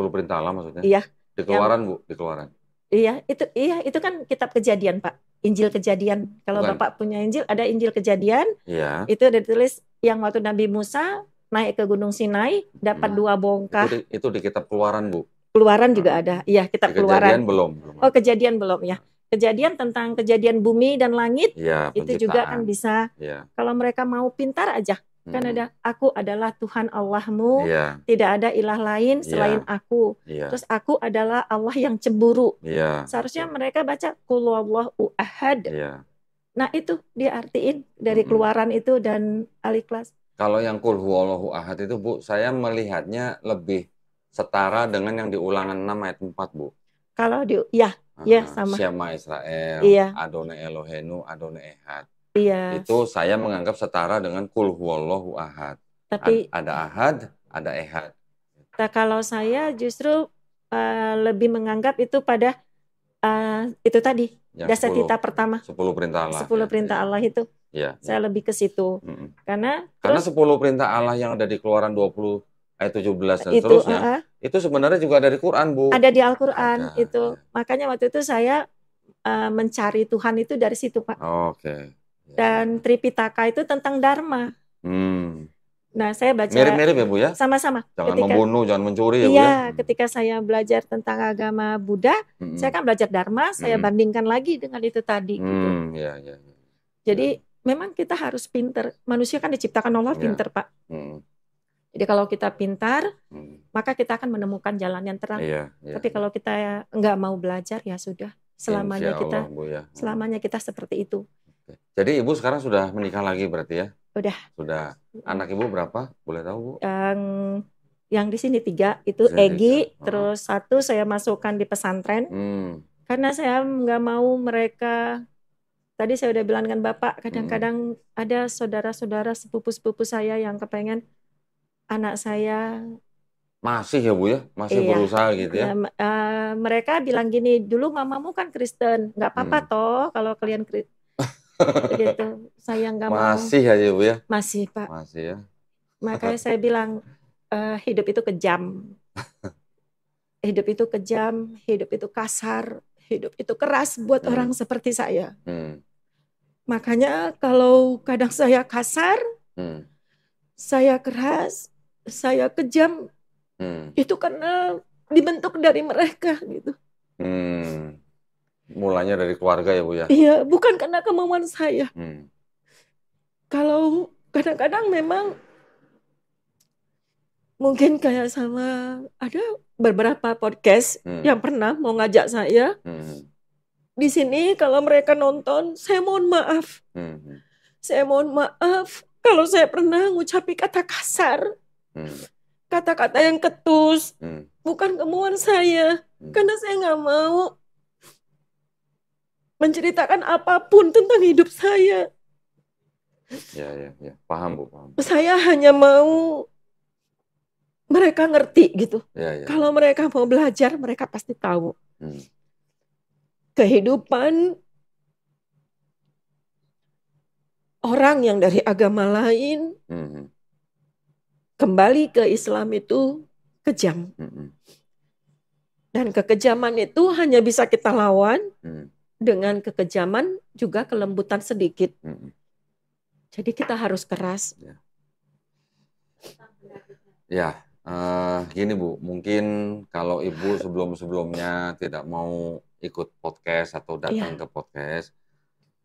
10 perintah Allah maksudnya? Iya. Di keluaran, Bu, di keluaran. Iya, itu iya itu kan kitab Kejadian, Pak. Injil Kejadian. Kalau Bukan. Bapak punya Injil, ada Injil Kejadian. Iya. Itu ada ditulis yang waktu Nabi Musa naik ke Gunung Sinai dapat nah, dua bongkah. Itu di, itu di kitab Keluaran, Bu. Keluaran juga hmm. ada. Iya, kitab kejadian Keluaran. Kejadian belum, belum. Oh, Kejadian belum ya. Hmm. Kejadian tentang kejadian bumi dan langit. Ya, itu juga kan bisa. Ya. Kalau mereka mau pintar aja, Kan hmm. ada aku adalah Tuhan Allahmu, yeah. tidak ada ilah lain iya. selain yeah. aku. Yeah. Terus aku adalah Allah yang cemburu. Yeah. Seharusnya yeah. mereka baca kulullahu ahad. Yeah. Nah, itu dia artiin dari hmm. keluaran hmm. itu dan aliklas Kalau yang kul ahad itu Bu, saya melihatnya lebih setara dengan yang di ulangan 6 ayat 4, Bu. Kalau di ya, ya sama. Syema Israel, iya. Adonai Elohenu, adonai Ehad. Iya. Itu saya menganggap setara dengan kul huwallahu ahad. Tapi ada ahad, ada ehad. Nah, kalau saya justru uh, lebih menganggap itu pada uh, itu tadi ya, dasar kita pertama. Sepuluh perintah Allah. Sepuluh ya, perintah ya. Allah itu. Ya, ya. saya ya. lebih ke situ. Mm -mm. Karena karena sepuluh perintah Allah yang ada di Keluaran 20 ayat 17 dan itu, seterusnya. Uh, itu sebenarnya juga dari Quran, Bu. Ada di Al-Qur'an itu. Makanya waktu itu saya uh, mencari Tuhan itu dari situ, Pak. Oke. Okay dan Tripitaka itu tentang dharma. Hmm. Nah, saya baca mirip-mirip ya Bu ya. Sama-sama. Jangan ketika, membunuh, jangan mencuri ya Iya, ya? Hmm. ketika saya belajar tentang agama Buddha, -hmm. saya kan belajar dharma, saya hmm. bandingkan lagi dengan itu tadi gitu. hmm. gitu. Ya, ya. Jadi ya. memang kita harus pinter. Manusia kan diciptakan Allah iya. pinter, ya. Pak. Hmm. Jadi kalau kita pintar, hmm. maka kita akan menemukan jalan yang terang. Ya, ya. Tapi kalau kita nggak mau belajar ya sudah, selamanya Allah, kita Bu, ya. Hmm. selamanya kita seperti itu. Jadi ibu sekarang sudah menikah lagi berarti ya? Udah. Sudah. Anak ibu berapa? Boleh tahu bu? Yang yang di sini tiga itu sini Egi, Oh. terus satu saya masukkan di pesantren. Hmm. Karena saya nggak mau mereka. Tadi saya udah bilang dengan bapak, kadang-kadang hmm. ada saudara-saudara sepupu-sepupu saya yang kepengen anak saya masih ya Bu ya, masih iya. berusaha gitu ya. Uh, mereka bilang gini, dulu mamamu kan Kristen, nggak apa-apa hmm. toh kalau kalian gitu saya nggak mau masih ya bu ya masih pak masih ya makanya saya bilang uh, hidup itu kejam *laughs* hidup itu kejam hidup itu kasar hidup itu keras buat hmm. orang seperti saya hmm. makanya kalau kadang saya kasar hmm. saya keras saya kejam hmm. itu karena dibentuk dari mereka gitu hmm. Mulanya dari keluarga ya Bu ya? Iya, bukan karena kemauan saya. Hmm. Kalau kadang-kadang memang mungkin kayak sama ada beberapa podcast hmm. yang pernah mau ngajak saya hmm. di sini kalau mereka nonton saya mohon maaf hmm. saya mohon maaf kalau saya pernah ngucapi kata kasar hmm kata-kata yang ketus, hmm. bukan kemauan saya, hmm. karena saya nggak mau menceritakan apapun tentang hidup saya. Ya, ya, ya. Paham, Bu. Paham. Saya hanya mau mereka ngerti gitu. Ya, ya. Kalau mereka mau belajar, mereka pasti tahu. Hmm. Kehidupan orang yang dari agama lain hmm. kembali ke Islam itu kejam. Hmm. hmm. Dan kekejaman itu hanya bisa kita lawan. Hmm dengan kekejaman juga kelembutan sedikit. Hmm. Jadi kita harus keras. Ya, ya uh, gini Bu, mungkin kalau Ibu sebelum-sebelumnya tidak mau ikut podcast atau iya. datang ya. ke podcast,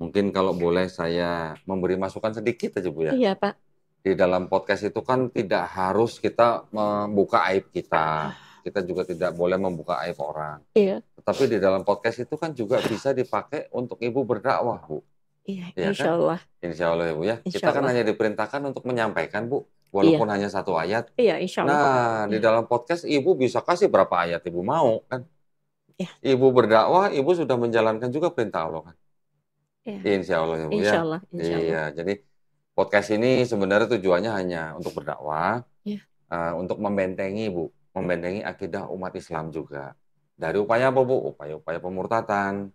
mungkin kalau boleh saya memberi masukan sedikit aja Bu ya. Iya Pak. Di dalam podcast itu kan tidak harus kita membuka aib kita. Uh kita juga tidak boleh membuka aib orang. Iya. Tetapi di dalam podcast itu kan juga bisa dipakai untuk ibu berdakwah, Bu. Iya, iya kan? ya, insya kan? Allah. Insya Allah, Ibu ya. Insya kita Allah. kan hanya diperintahkan untuk menyampaikan, Bu. Walaupun iya. hanya satu ayat. Iya, insya Allah. Nah, iya. di dalam podcast Ibu bisa kasih berapa ayat Ibu mau, kan? Iya. Ibu berdakwah, Ibu sudah menjalankan juga perintah Allah, kan? Iya. Insya Allah, Ibu insya Allah, ya. Insya Allah. Iya, jadi podcast ini sebenarnya tujuannya hanya untuk berdakwah, ya. uh, untuk membentengi, Bu membentengi akidah umat Islam juga. Dari upaya apa Bu? Upaya-upaya pemurtatan.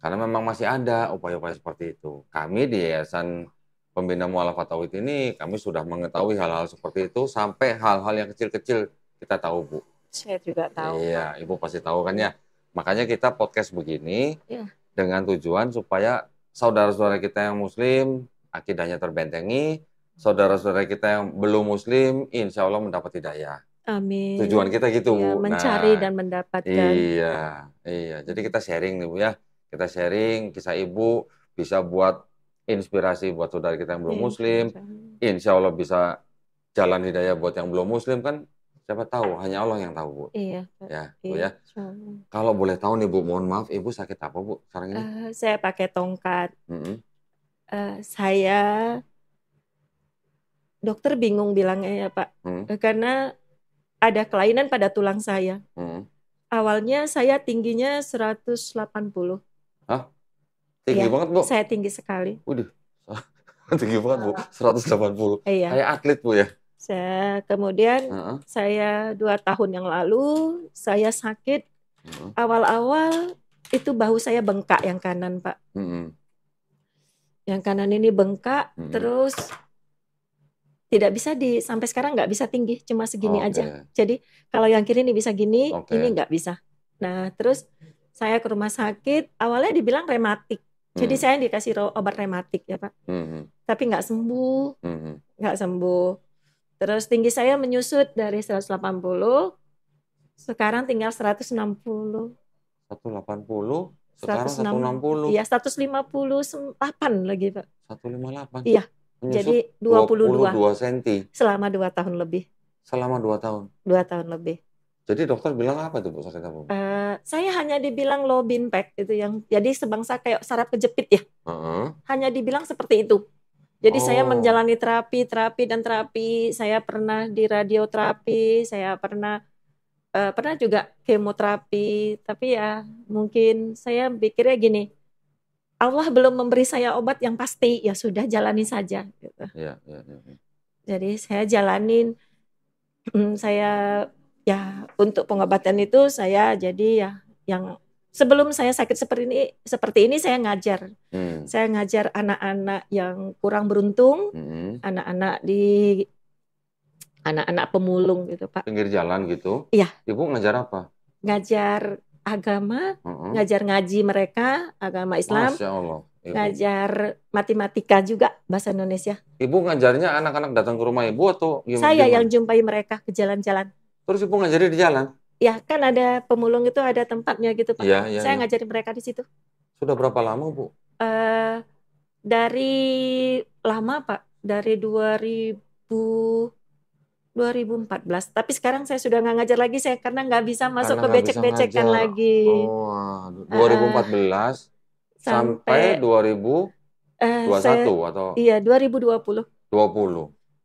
Karena memang masih ada upaya-upaya seperti itu. Kami di Yayasan Pembina Mu'alafat Tauhid ini, kami sudah mengetahui hal-hal seperti itu sampai hal-hal yang kecil-kecil kita tahu Bu. Saya juga tahu. Iya, Ibu pasti tahu kan ya. Makanya kita podcast begini ya. dengan tujuan supaya saudara-saudara kita yang muslim akidahnya terbentengi, saudara-saudara kita yang belum muslim insya Allah mendapat hidayah. Amin. Tujuan kita gitu, ya, Bu. Mencari nah, dan mendapatkan. Iya, iya. Jadi kita sharing nih, Bu ya. Kita sharing kisah Ibu bisa buat inspirasi buat saudara kita yang belum iya, muslim. Insya Allah bisa jalan hidayah buat yang belum muslim kan siapa tahu hanya Allah yang tahu bu iya ya bu iya, ya kalau boleh tahu nih bu mohon maaf ibu sakit apa bu sekarang ini uh, saya pakai tongkat mm -hmm. uh, saya dokter bingung bilangnya ya pak mm -hmm. karena ada kelainan pada tulang saya. Hmm. Awalnya saya tingginya 180. Hah? Tinggi ya, banget, Bu. Saya tinggi sekali. Waduh. *laughs* tinggi banget, Bu. 180. Iya. Kayak atlet, Bu ya. Saya kemudian uh -huh. saya dua tahun yang lalu saya sakit. Awal-awal uh -huh. itu bahu saya bengkak yang kanan, Pak. Uh hmm. -huh. Yang kanan ini bengkak, hmm. terus tidak bisa di sampai sekarang nggak bisa tinggi cuma segini okay. aja jadi kalau yang kiri ini bisa gini okay. ini nggak bisa nah terus saya ke rumah sakit awalnya dibilang rematik jadi hmm. saya dikasih obat rematik ya pak hmm. tapi nggak sembuh hmm. nggak hmm. sembuh terus tinggi saya menyusut dari 180 sekarang tinggal 160 180 sekarang 160. 160 iya 158 lagi pak 158 iya jadi 22, 22 senti. Selama 2 tahun lebih. Selama 2 tahun. 2 tahun lebih. Jadi dokter bilang apa tuh Bu sakit apa? Uh, eh, saya hanya dibilang low bean pack itu yang jadi sebangsa kayak sarap kejepit ya. Uh -huh. Hanya dibilang seperti itu. Jadi oh. saya menjalani terapi, terapi dan terapi. Saya pernah di radioterapi, saya pernah uh, pernah juga kemoterapi. Tapi ya mungkin saya pikirnya gini, Allah belum memberi saya obat yang pasti, ya sudah jalani saja. Gitu. Ya, ya, ya, Jadi saya jalanin, hmm, saya ya untuk pengobatan itu saya jadi ya yang sebelum saya sakit seperti ini, seperti ini saya ngajar, hmm. saya ngajar anak-anak yang kurang beruntung, hmm. anak-anak hmm. di anak-anak pemulung gitu pak. Pinggir jalan gitu. Iya. Ibu ngajar apa? Ngajar agama, mm-hmm. ngajar ngaji mereka agama Islam. Masya Allah. Iya. Ngajar matematika juga bahasa Indonesia. Ibu ngajarnya anak-anak datang ke rumah ibu atau gimana? Saya yang jumpai mereka ke jalan-jalan. Terus ibu ngajari di jalan? Ya, kan ada pemulung itu ada tempatnya gitu, Pak. Ya, ya, Saya ya. ngajarin mereka di situ. Sudah berapa lama, Bu? Uh, dari lama, Pak. Dari 2000 2014. Tapi sekarang saya sudah nggak ngajar lagi saya karena nggak bisa masuk karena ke becek-becekan lagi. Oh, 2014 uh, sampai 2021 eh, uh, saya, atau Iya, 2020. 20.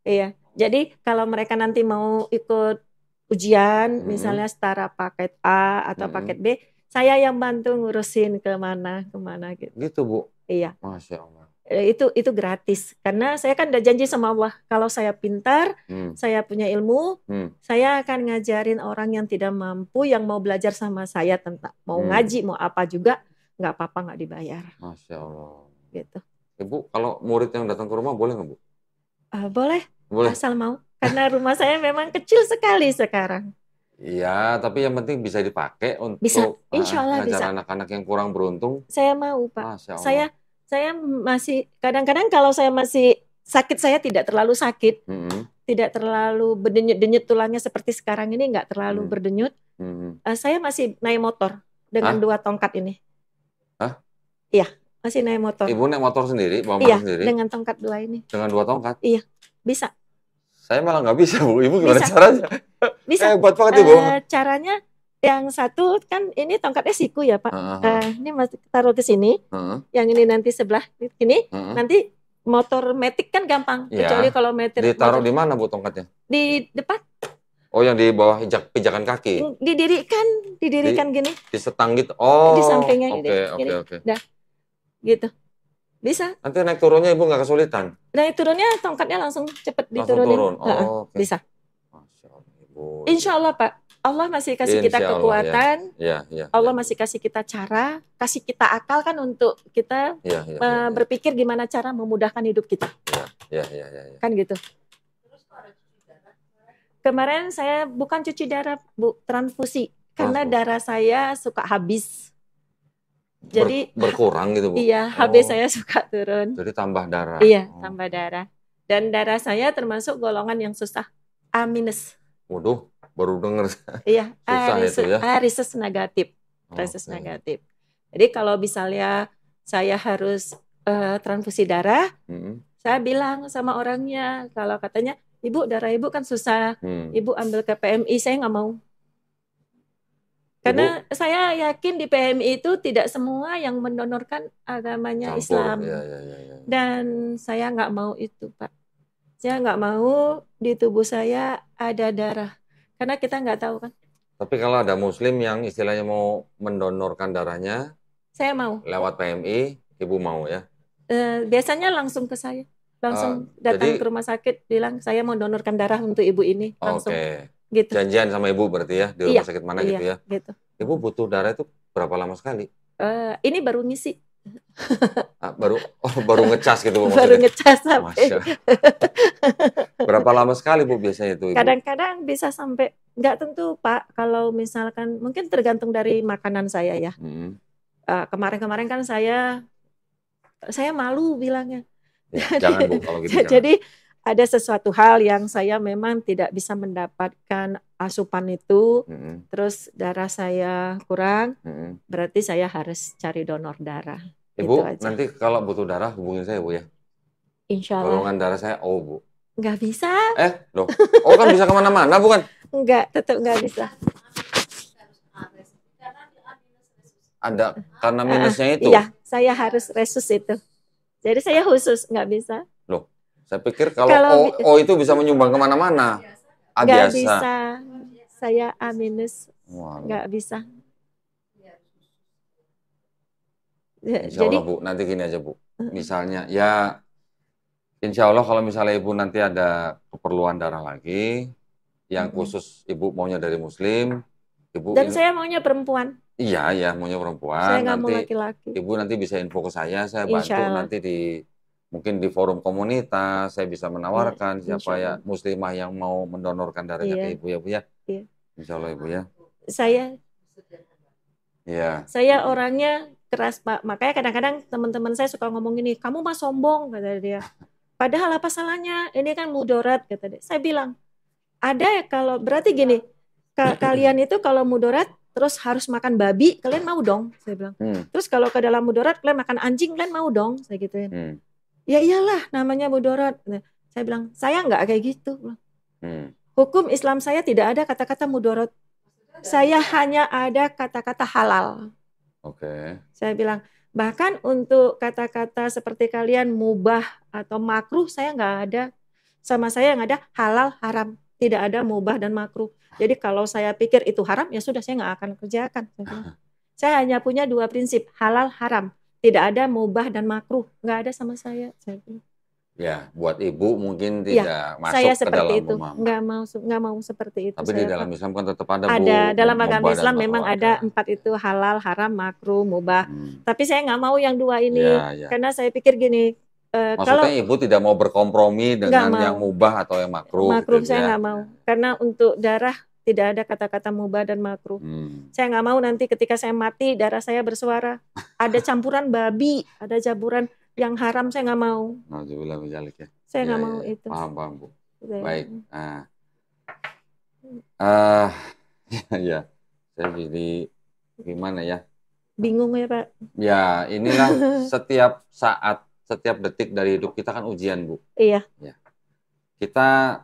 Iya. Jadi kalau mereka nanti mau ikut ujian hmm. misalnya setara paket A atau hmm. paket B, saya yang bantu ngurusin kemana kemana gitu. Gitu, Bu. Iya. Masya Allah. Eh, itu itu gratis karena saya kan udah janji sama Allah kalau saya pintar hmm. saya punya ilmu hmm. saya akan ngajarin orang yang tidak mampu yang mau belajar sama saya tentang mau hmm. ngaji mau apa juga nggak apa-apa nggak dibayar masya Allah gitu ibu eh, kalau murid yang datang ke rumah boleh nggak bu uh, boleh boleh asal mau karena rumah saya memang kecil sekali sekarang Iya, tapi yang penting bisa dipakai untuk bisa. Insya Allah ngajar bisa. anak-anak yang kurang beruntung. Saya mau, Pak. Saya saya masih kadang-kadang kalau saya masih sakit saya tidak terlalu sakit, hmm. tidak terlalu berdenyut-denyut tulangnya seperti sekarang ini nggak terlalu hmm. berdenyut. Hmm. Uh, saya masih naik motor dengan Hah? dua tongkat ini. Hah? Iya, masih naik motor. Ibu naik motor sendiri, bawa iya, sendiri. dengan tongkat dua ini. Dengan dua tongkat? Iya, bisa. Saya malah nggak bisa bu. Ibu gimana bisa. caranya? Bisa. eh, buat banget ibu. Eh, caranya yang satu kan ini tongkatnya siku ya pak. Uh -huh. uh, ini mas taruh di sini. Uh -huh. Yang ini nanti sebelah ini. Uh -huh. Nanti motor metik kan gampang. Yeah. Kecuali kalau metik. Ditaruh motor... di mana bu tongkatnya? Di depan. Oh yang di bawah hijak pijakan kaki. Didirikan, didirikan di, gini. Di setang gitu. Oh. Di sampingnya okay, gitu. Oke oke oke. Dah, gitu. Bisa. Nanti naik turunnya ibu nggak kesulitan. Naik turunnya tongkatnya langsung cepet langsung diturunin. Turun. Oh, okay. Bisa. Masya Insya Allah pak. Allah masih kasih Insya kita kekuatan, Allah, ya. Ya, ya, Allah ya. masih kasih kita cara, kasih kita akal kan untuk kita ya, ya, uh, ya, berpikir gimana cara memudahkan hidup kita. Ya, ya, ya, ya, ya. Kan gitu. Kemarin saya bukan cuci darah, bu, transfusi karena darah saya suka habis. Jadi Ber, berkurang gitu bu. Iya, oh. saya suka turun. Jadi tambah darah. Iya, oh. tambah darah. Dan darah saya termasuk golongan yang susah A minus. Waduh baru dengar. Iya, *laughs* Susah ah, itu ya. Ah, research negatif. Oh, research iya. okay. negatif. Jadi kalau misalnya saya harus uh, transfusi darah, hmm. saya bilang sama orangnya kalau katanya ibu darah ibu kan susah, hmm. ibu ambil ke PMI saya nggak mau. Karena ibu? saya yakin di PMI itu tidak semua yang mendonorkan agamanya Campur. Islam. Ya, ya, ya, ya. Dan saya nggak mau itu, Pak. Saya nggak mau di tubuh saya ada darah karena kita nggak tahu kan. Tapi kalau ada muslim yang istilahnya mau mendonorkan darahnya, saya mau. Lewat PMI, Ibu mau ya? Uh, biasanya langsung ke saya. Langsung uh, datang jadi, ke rumah sakit bilang saya mau donorkan darah untuk ibu ini Oke. Okay. Gitu. Janjian sama ibu berarti ya di rumah iya, sakit mana iya, gitu ya. gitu. Ibu butuh darah itu berapa lama sekali? Uh, ini baru ngisi Ah, baru oh, baru ngecas gitu bu, *laughs* baru ngecas sampai berapa lama sekali bu biasanya itu kadang-kadang bisa sampai nggak tentu pak kalau misalkan mungkin tergantung dari makanan saya ya hmm. Ah, kemarin-kemarin hmm. uh, kan saya saya malu bilangnya ya, jadi, jangan bu *laughs* kalau gitu jadi jangan ada sesuatu hal yang saya memang tidak bisa mendapatkan asupan itu, hmm terus darah saya kurang, hmm berarti saya harus cari donor darah. Ibu, gitu aja. nanti kalau butuh darah hubungin saya, Bu ya. Insya Allah. Golongan darah saya O, Bu. Nggak bisa. Eh, loh. O kan bisa kemana-mana, bukan? Enggak, tetap enggak bisa. Ada karena minusnya itu. Iya, saya harus resus itu. Jadi saya khusus nggak bisa. Saya pikir kalau, kalau o, o itu bisa menyumbang kemana-mana. Agak gak biasa. bisa. Saya A minus. Gak bisa. Ya, insya Jadi, Allah Bu, nanti gini aja Bu. Misalnya ya Insya Allah kalau misalnya Ibu nanti ada keperluan darah lagi, yang khusus Ibu maunya dari Muslim, Ibu Dan saya maunya perempuan. Iya, ya maunya perempuan. Saya nggak mau laki-laki. Ibu nanti bisa info ke saya, saya bantu nanti di mungkin di forum komunitas saya bisa iya, menawarkan ya, siapa ya muslimah yang mau mendonorkan darahnya iya. ke ibu ya bu ya. ya. Insya Allah ibu ya. Saya. Ya. Saya orangnya keras pak, makanya kadang-kadang teman-teman saya suka ngomong gini, kamu mah sombong kata dia. *laughs* Padahal apa salahnya? Ini kan mudorat kata dia. Saya bilang ada ya kalau berarti gini, ka *laughs* kalian itu kalau mudorat terus harus makan babi, kalian mau dong? Saya bilang. Hmm. Terus kalau ke dalam mudorat kalian makan anjing, kalian mau dong? Saya gituin. Hmm ya iyalah namanya mudorot. Nah, saya bilang saya nggak kayak gitu hmm. hukum Islam saya tidak ada kata-kata mudorot. saya hanya ada kata-kata halal oke okay. saya bilang bahkan untuk kata-kata seperti kalian mubah atau makruh saya nggak ada sama saya yang ada halal haram tidak ada mubah dan makruh jadi kalau saya pikir itu haram ya sudah saya nggak akan kerjakan saya *laughs* hanya punya dua prinsip halal haram tidak ada mubah dan makruh, nggak ada sama saya. saya Ya, buat ibu mungkin ya, tidak ya, masuk saya ke dalam itu. umum. Nggak mau nggak mau seperti itu. Tapi saya di dalam Islam kan tetap ada. Ada bu, dalam agama Islam memang ada empat itu halal, haram, makruh, mubah. Hmm. Tapi saya nggak mau yang dua ini ya, ya. karena saya pikir gini. Uh, Maksudnya kalau, ibu tidak mau berkompromi dengan yang mubah atau yang makruh. Makruh gitu, saya ya. nggak mau karena untuk darah tidak ada kata-kata mubah dan makruh. Hmm. Saya nggak mau nanti ketika saya mati darah saya bersuara. Ada campuran babi, ada campuran yang haram saya nggak mau. ya. Saya nggak ya, mau ya, ya. itu. Paham paham bu. Saya. Baik. Ah, uh, *laughs* ya, ya, saya jadi gimana ya? Bingung ya pak? Ya inilah setiap saat, setiap detik dari hidup kita kan ujian bu. Iya. Ya. Kita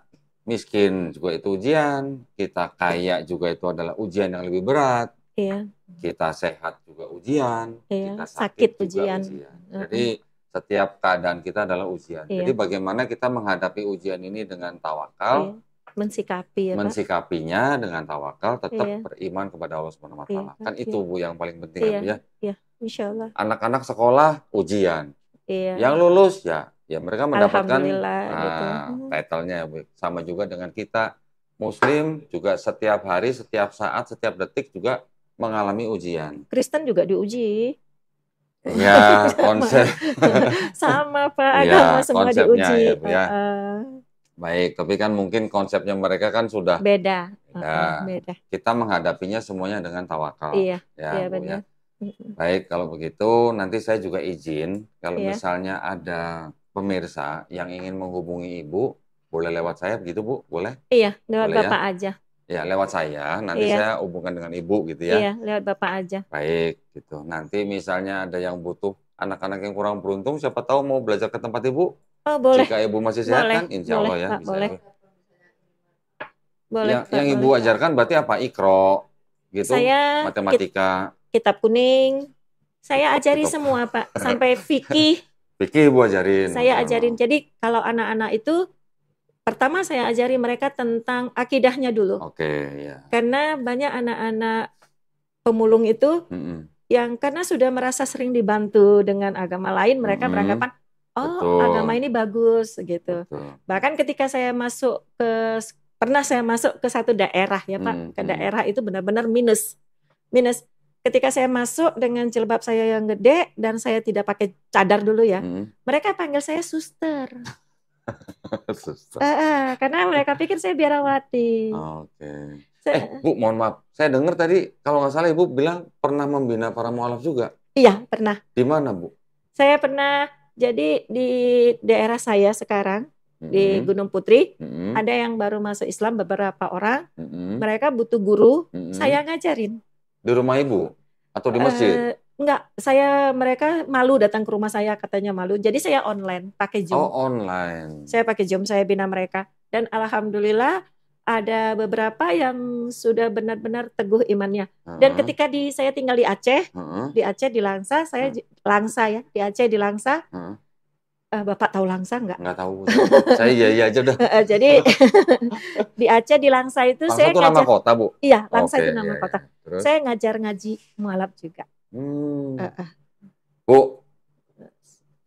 miskin juga itu ujian, kita kaya juga itu adalah ujian yang lebih berat. Iya. Kita sehat juga ujian, iya. kita sakit, sakit juga ujian. ujian. Jadi setiap keadaan kita adalah ujian. Iya. Jadi bagaimana kita menghadapi ujian ini dengan tawakal? Iya. Mensikapi ya, Pak? Mensikapinya dengan tawakal tetap iya. beriman kepada Allah SWT. Iya, kan iya. itu Bu yang paling penting iya. ya. Iya, ya. iya. Allah. Anak-anak sekolah ujian. Iya. Yang lulus ya ya mereka mendapatkan uh, gitu. titlenya sama juga dengan kita muslim juga setiap hari setiap saat setiap detik juga mengalami ujian Kristen juga diuji ya *laughs* konsep *laughs* sama pak iya, agama ya, semua diuji ya, ya. Eh. baik tapi kan mungkin konsepnya mereka kan sudah beda ya, beda kita menghadapinya semuanya dengan tawakal iya ya, iya ya. benar ya. Baik, kalau begitu nanti saya juga izin kalau iya. misalnya ada pemirsa yang ingin menghubungi Ibu, boleh lewat saya begitu, Bu? Boleh? Iya, lewat boleh ya? Bapak ya? aja. Ya, lewat saya. Nanti iya. saya hubungkan dengan Ibu gitu ya. Iya, lewat Bapak aja. Baik, gitu. Nanti misalnya ada yang butuh anak-anak yang kurang beruntung, siapa tahu mau belajar ke tempat Ibu? Oh, boleh. Jika Ibu masih sehat boleh. kan, insya boleh, Allah ya. Pak, bisa boleh. Boleh, yang, yang Ibu boleh. ajarkan berarti apa? Ikro, gitu, saya, matematika. Kitab kuning. Saya ajari semua, Pak. *laughs* Sampai fikih. Vicky Ibu ajarin. Saya ajarin. Jadi kalau anak-anak itu pertama saya ajari mereka tentang akidahnya dulu. Oke, okay, ya. Karena banyak anak-anak pemulung itu mm -mm. yang karena sudah merasa sering dibantu dengan agama lain, mereka mm -mm. beranggapan oh Betul. agama ini bagus gitu. Betul. Bahkan ketika saya masuk ke pernah saya masuk ke satu daerah ya Pak, mm -mm. ke daerah itu benar-benar minus minus ketika saya masuk dengan jilbab saya yang gede dan saya tidak pakai cadar dulu ya, hmm. mereka panggil saya suster. *laughs* suster. Uh, uh, karena mereka pikir saya biarawati. Oke. Okay. eh, Bu, mohon maaf. Saya dengar tadi kalau nggak salah Ibu bilang pernah membina para mualaf juga. Iya, pernah. Di mana, Bu? Saya pernah. Jadi di daerah saya sekarang mm-hmm. di hmm. Gunung Putri mm-hmm. ada yang baru masuk Islam beberapa orang. Mm-hmm. Mereka butuh guru, mm-hmm. saya ngajarin. Di rumah ibu atau di masjid? Uh, enggak, saya mereka malu datang ke rumah saya katanya malu. Jadi saya online pakai Zoom. Oh, online. Saya pakai Zoom, saya bina mereka dan alhamdulillah ada beberapa yang sudah benar-benar teguh imannya. Uh-huh. Dan ketika di saya tinggal di Aceh, uh-huh. di Aceh di Langsa, saya uh-huh. Langsa ya, di Aceh di Langsa. Uh-huh uh, Bapak tahu Langsa nggak? Nggak tahu. saya iya iya aja udah. *laughs* Eh, jadi *laughs* di Aceh di Langsa itu Langsa saya itu ngajar. nama kota bu. Iya Langsa okay, itu iya, nama iya, kota. Iya. Saya ngajar ngaji mualaf juga. Hmm. Uh, uh. Bu,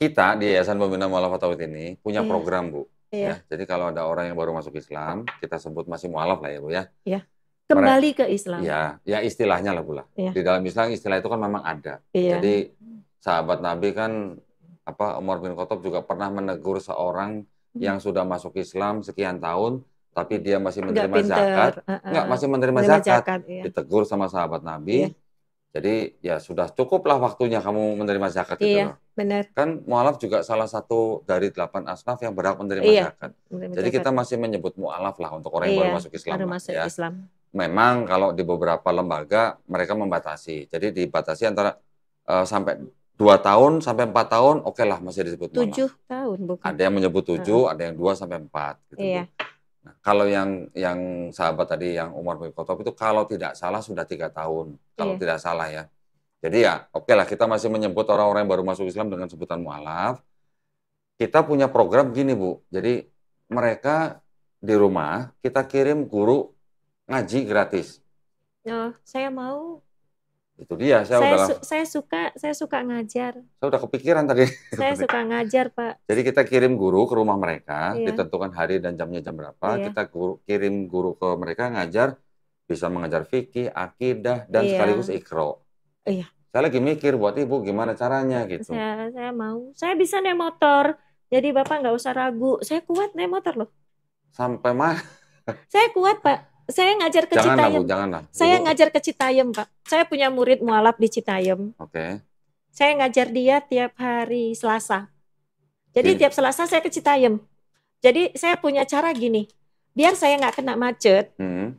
kita di Yayasan Pembina Mualaf Fatawit ini punya yeah. program bu. Yeah. Ya, jadi kalau ada orang yang baru masuk Islam, kita sebut masih mualaf lah ya bu ya. Iya. Yeah kembali ke Islam. Iya, ya istilahnya lah pula. Yeah. Iya. Di dalam Islam istilah itu kan memang ada. Yeah. Jadi sahabat Nabi kan apa Umar bin Khattab juga pernah menegur seorang hmm. yang sudah masuk Islam sekian tahun tapi dia masih menerima zakat, Enggak, masih menerima, menerima zakat, zakat iya. ditegur sama sahabat Nabi. Iya. Jadi ya sudah cukuplah waktunya kamu menerima zakat iya, itu Iya, Benar. Kan mualaf juga salah satu dari delapan asnaf yang berhak menerima iya, zakat. Menerima Jadi zakat. kita masih menyebut mualaf lah untuk orang iya, yang baru masuk Islam. Baru masuk ya. Islam. Memang kalau di beberapa lembaga mereka membatasi. Jadi dibatasi antara uh, sampai dua tahun sampai empat tahun oke okay lah masih disebut Tujuh tahun bukan? Ada yang menyebut tujuh, uh. ada yang dua sampai empat. Gitu. Iya. Nah, kalau yang yang sahabat tadi yang umur bin itu kalau tidak salah sudah tiga tahun kalau iya. tidak salah ya. Jadi ya oke okay lah kita masih menyebut orang-orang yang baru masuk Islam dengan sebutan mualaf. Kita punya program gini bu, jadi mereka di rumah kita kirim guru ngaji gratis. Oh, saya mau itu dia saya, saya udah su saya suka saya suka ngajar saya udah kepikiran tadi saya suka ngajar pak jadi kita kirim guru ke rumah mereka iya. ditentukan hari dan jamnya jam berapa iya. kita guru, kirim guru ke mereka ngajar bisa mengajar fikih akidah dan iya. sekaligus ikro iya saya lagi mikir buat ibu gimana caranya gitu saya saya mau saya bisa naik motor jadi bapak nggak usah ragu saya kuat naik motor loh sampai mah? saya kuat pak saya ngajar ke jangan Citayam. Bu, janganlah. Saya ngajar ke Citayam, Pak. Saya punya murid mualaf di Citayam. Oke. Okay. Saya ngajar dia tiap hari Selasa. Jadi okay. tiap Selasa saya ke Citayam. Jadi saya punya cara gini. Biar saya nggak kena macet. Hmm.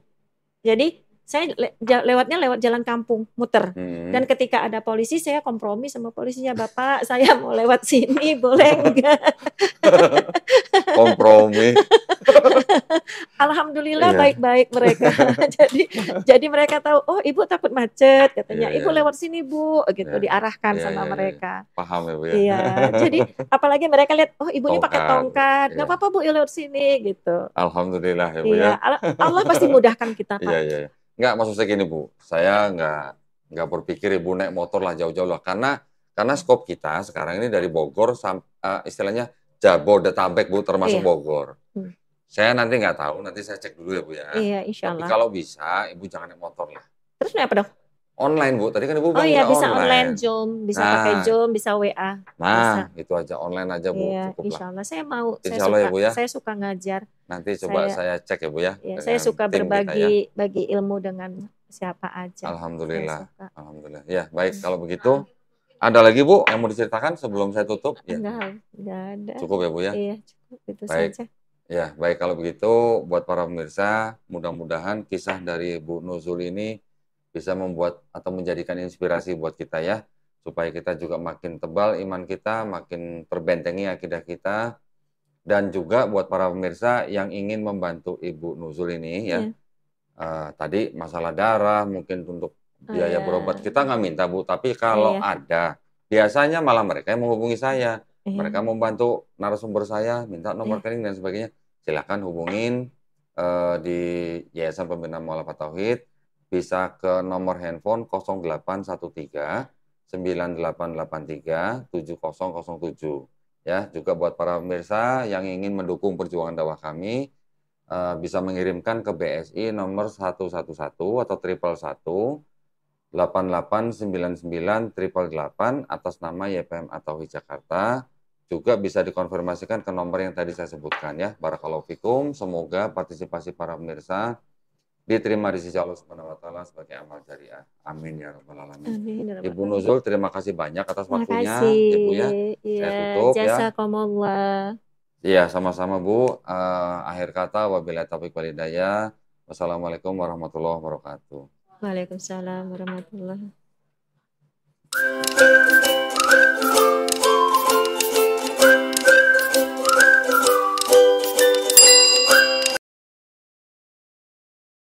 Jadi saya le lewatnya lewat jalan kampung muter hmm. dan ketika ada polisi saya kompromi sama polisinya bapak *laughs* saya mau lewat sini boleh enggak *laughs* kompromi *laughs* alhamdulillah iya. baik-baik yeah. mereka jadi jadi mereka tahu oh ibu takut macet katanya iya, ibu iya. lewat sini bu gitu diarahkan sama mereka paham ya bu ya iya jadi apalagi mereka lihat oh ibunya tongkat. pakai tongkat nggak apa-apa bu ya lewat sini gitu alhamdulillah ya bu ya Allah pasti mudahkan kita pak Enggak, maksud saya gini Bu, saya enggak, enggak berpikir Ibu naik motor lah jauh-jauh lah. Karena karena skop kita sekarang ini dari Bogor, uh, istilahnya Jabodetabek Bu, termasuk iya. Bogor. Hmm. Saya nanti enggak tahu, nanti saya cek dulu ya Bu ya. Iya, insya Allah. Tapi kalau bisa, Ibu jangan naik motor lah. Terus naik apa dong? online bu. Tadi kan ibu oh bilang oh, iya, bisa online. online Zoom, bisa nah, pakai Zoom, bisa WA. Nah, bisa. itu aja online aja bu. Iya, Cukup insya Allah. Saya mau. Insya saya Allah suka, ya bu ya. Saya suka ngajar. Nanti coba saya, saya cek ya bu ya. Iya, saya suka berbagi ya. bagi ilmu dengan siapa aja. Alhamdulillah. Alhamdulillah. Ya baik iya. kalau begitu. Ada lagi bu yang mau diceritakan sebelum saya tutup? Ya. Enggak, enggak ada. Cukup ya bu ya. Iya cukup itu baik. saja. Ya baik kalau begitu buat para pemirsa mudah-mudahan kisah dari Bu Nuzul ini bisa membuat atau menjadikan inspirasi buat kita ya supaya kita juga makin tebal iman kita, makin terbentengi akidah kita dan juga buat para pemirsa yang ingin membantu Ibu Nuzul ini ya. Yeah. Iya. Uh, tadi masalah darah mungkin untuk oh, biaya oh, iya. yeah. berobat kita nggak minta Bu, tapi iya, kalau yeah. ada biasanya malah mereka yang menghubungi saya. Yeah. Mereka membantu narasumber saya, minta nomor yeah. dan sebagainya. Silahkan hubungin uh, di Yayasan Pembina Mualafat Tauhid bisa ke nomor handphone 0813 9883 7007 ya juga buat para pemirsa yang ingin mendukung perjuangan dakwah kami eh, bisa mengirimkan ke BSI nomor 111 atau triple 1 8899 triple 8 atas nama YPM atau Jakarta juga bisa dikonfirmasikan ke nomor yang tadi saya sebutkan ya Barakallahu Fikum semoga partisipasi para pemirsa diterima di sisi Allah Subhanahu wa taala sebagai amal jariah. Amin ya rabbal alamin. Amin, ya Ibu Nuzul terima kasih banyak atas waktunya kasih. Ibu ya. ya. Saya iya, tutup jasa ya. Jazakumullah. Iya, sama-sama Bu. Uh, akhir kata wabillahi taufik walhidayah. Wassalamualaikum warahmatullahi wabarakatuh. Waalaikumsalam warahmatullahi. wabarakatuh.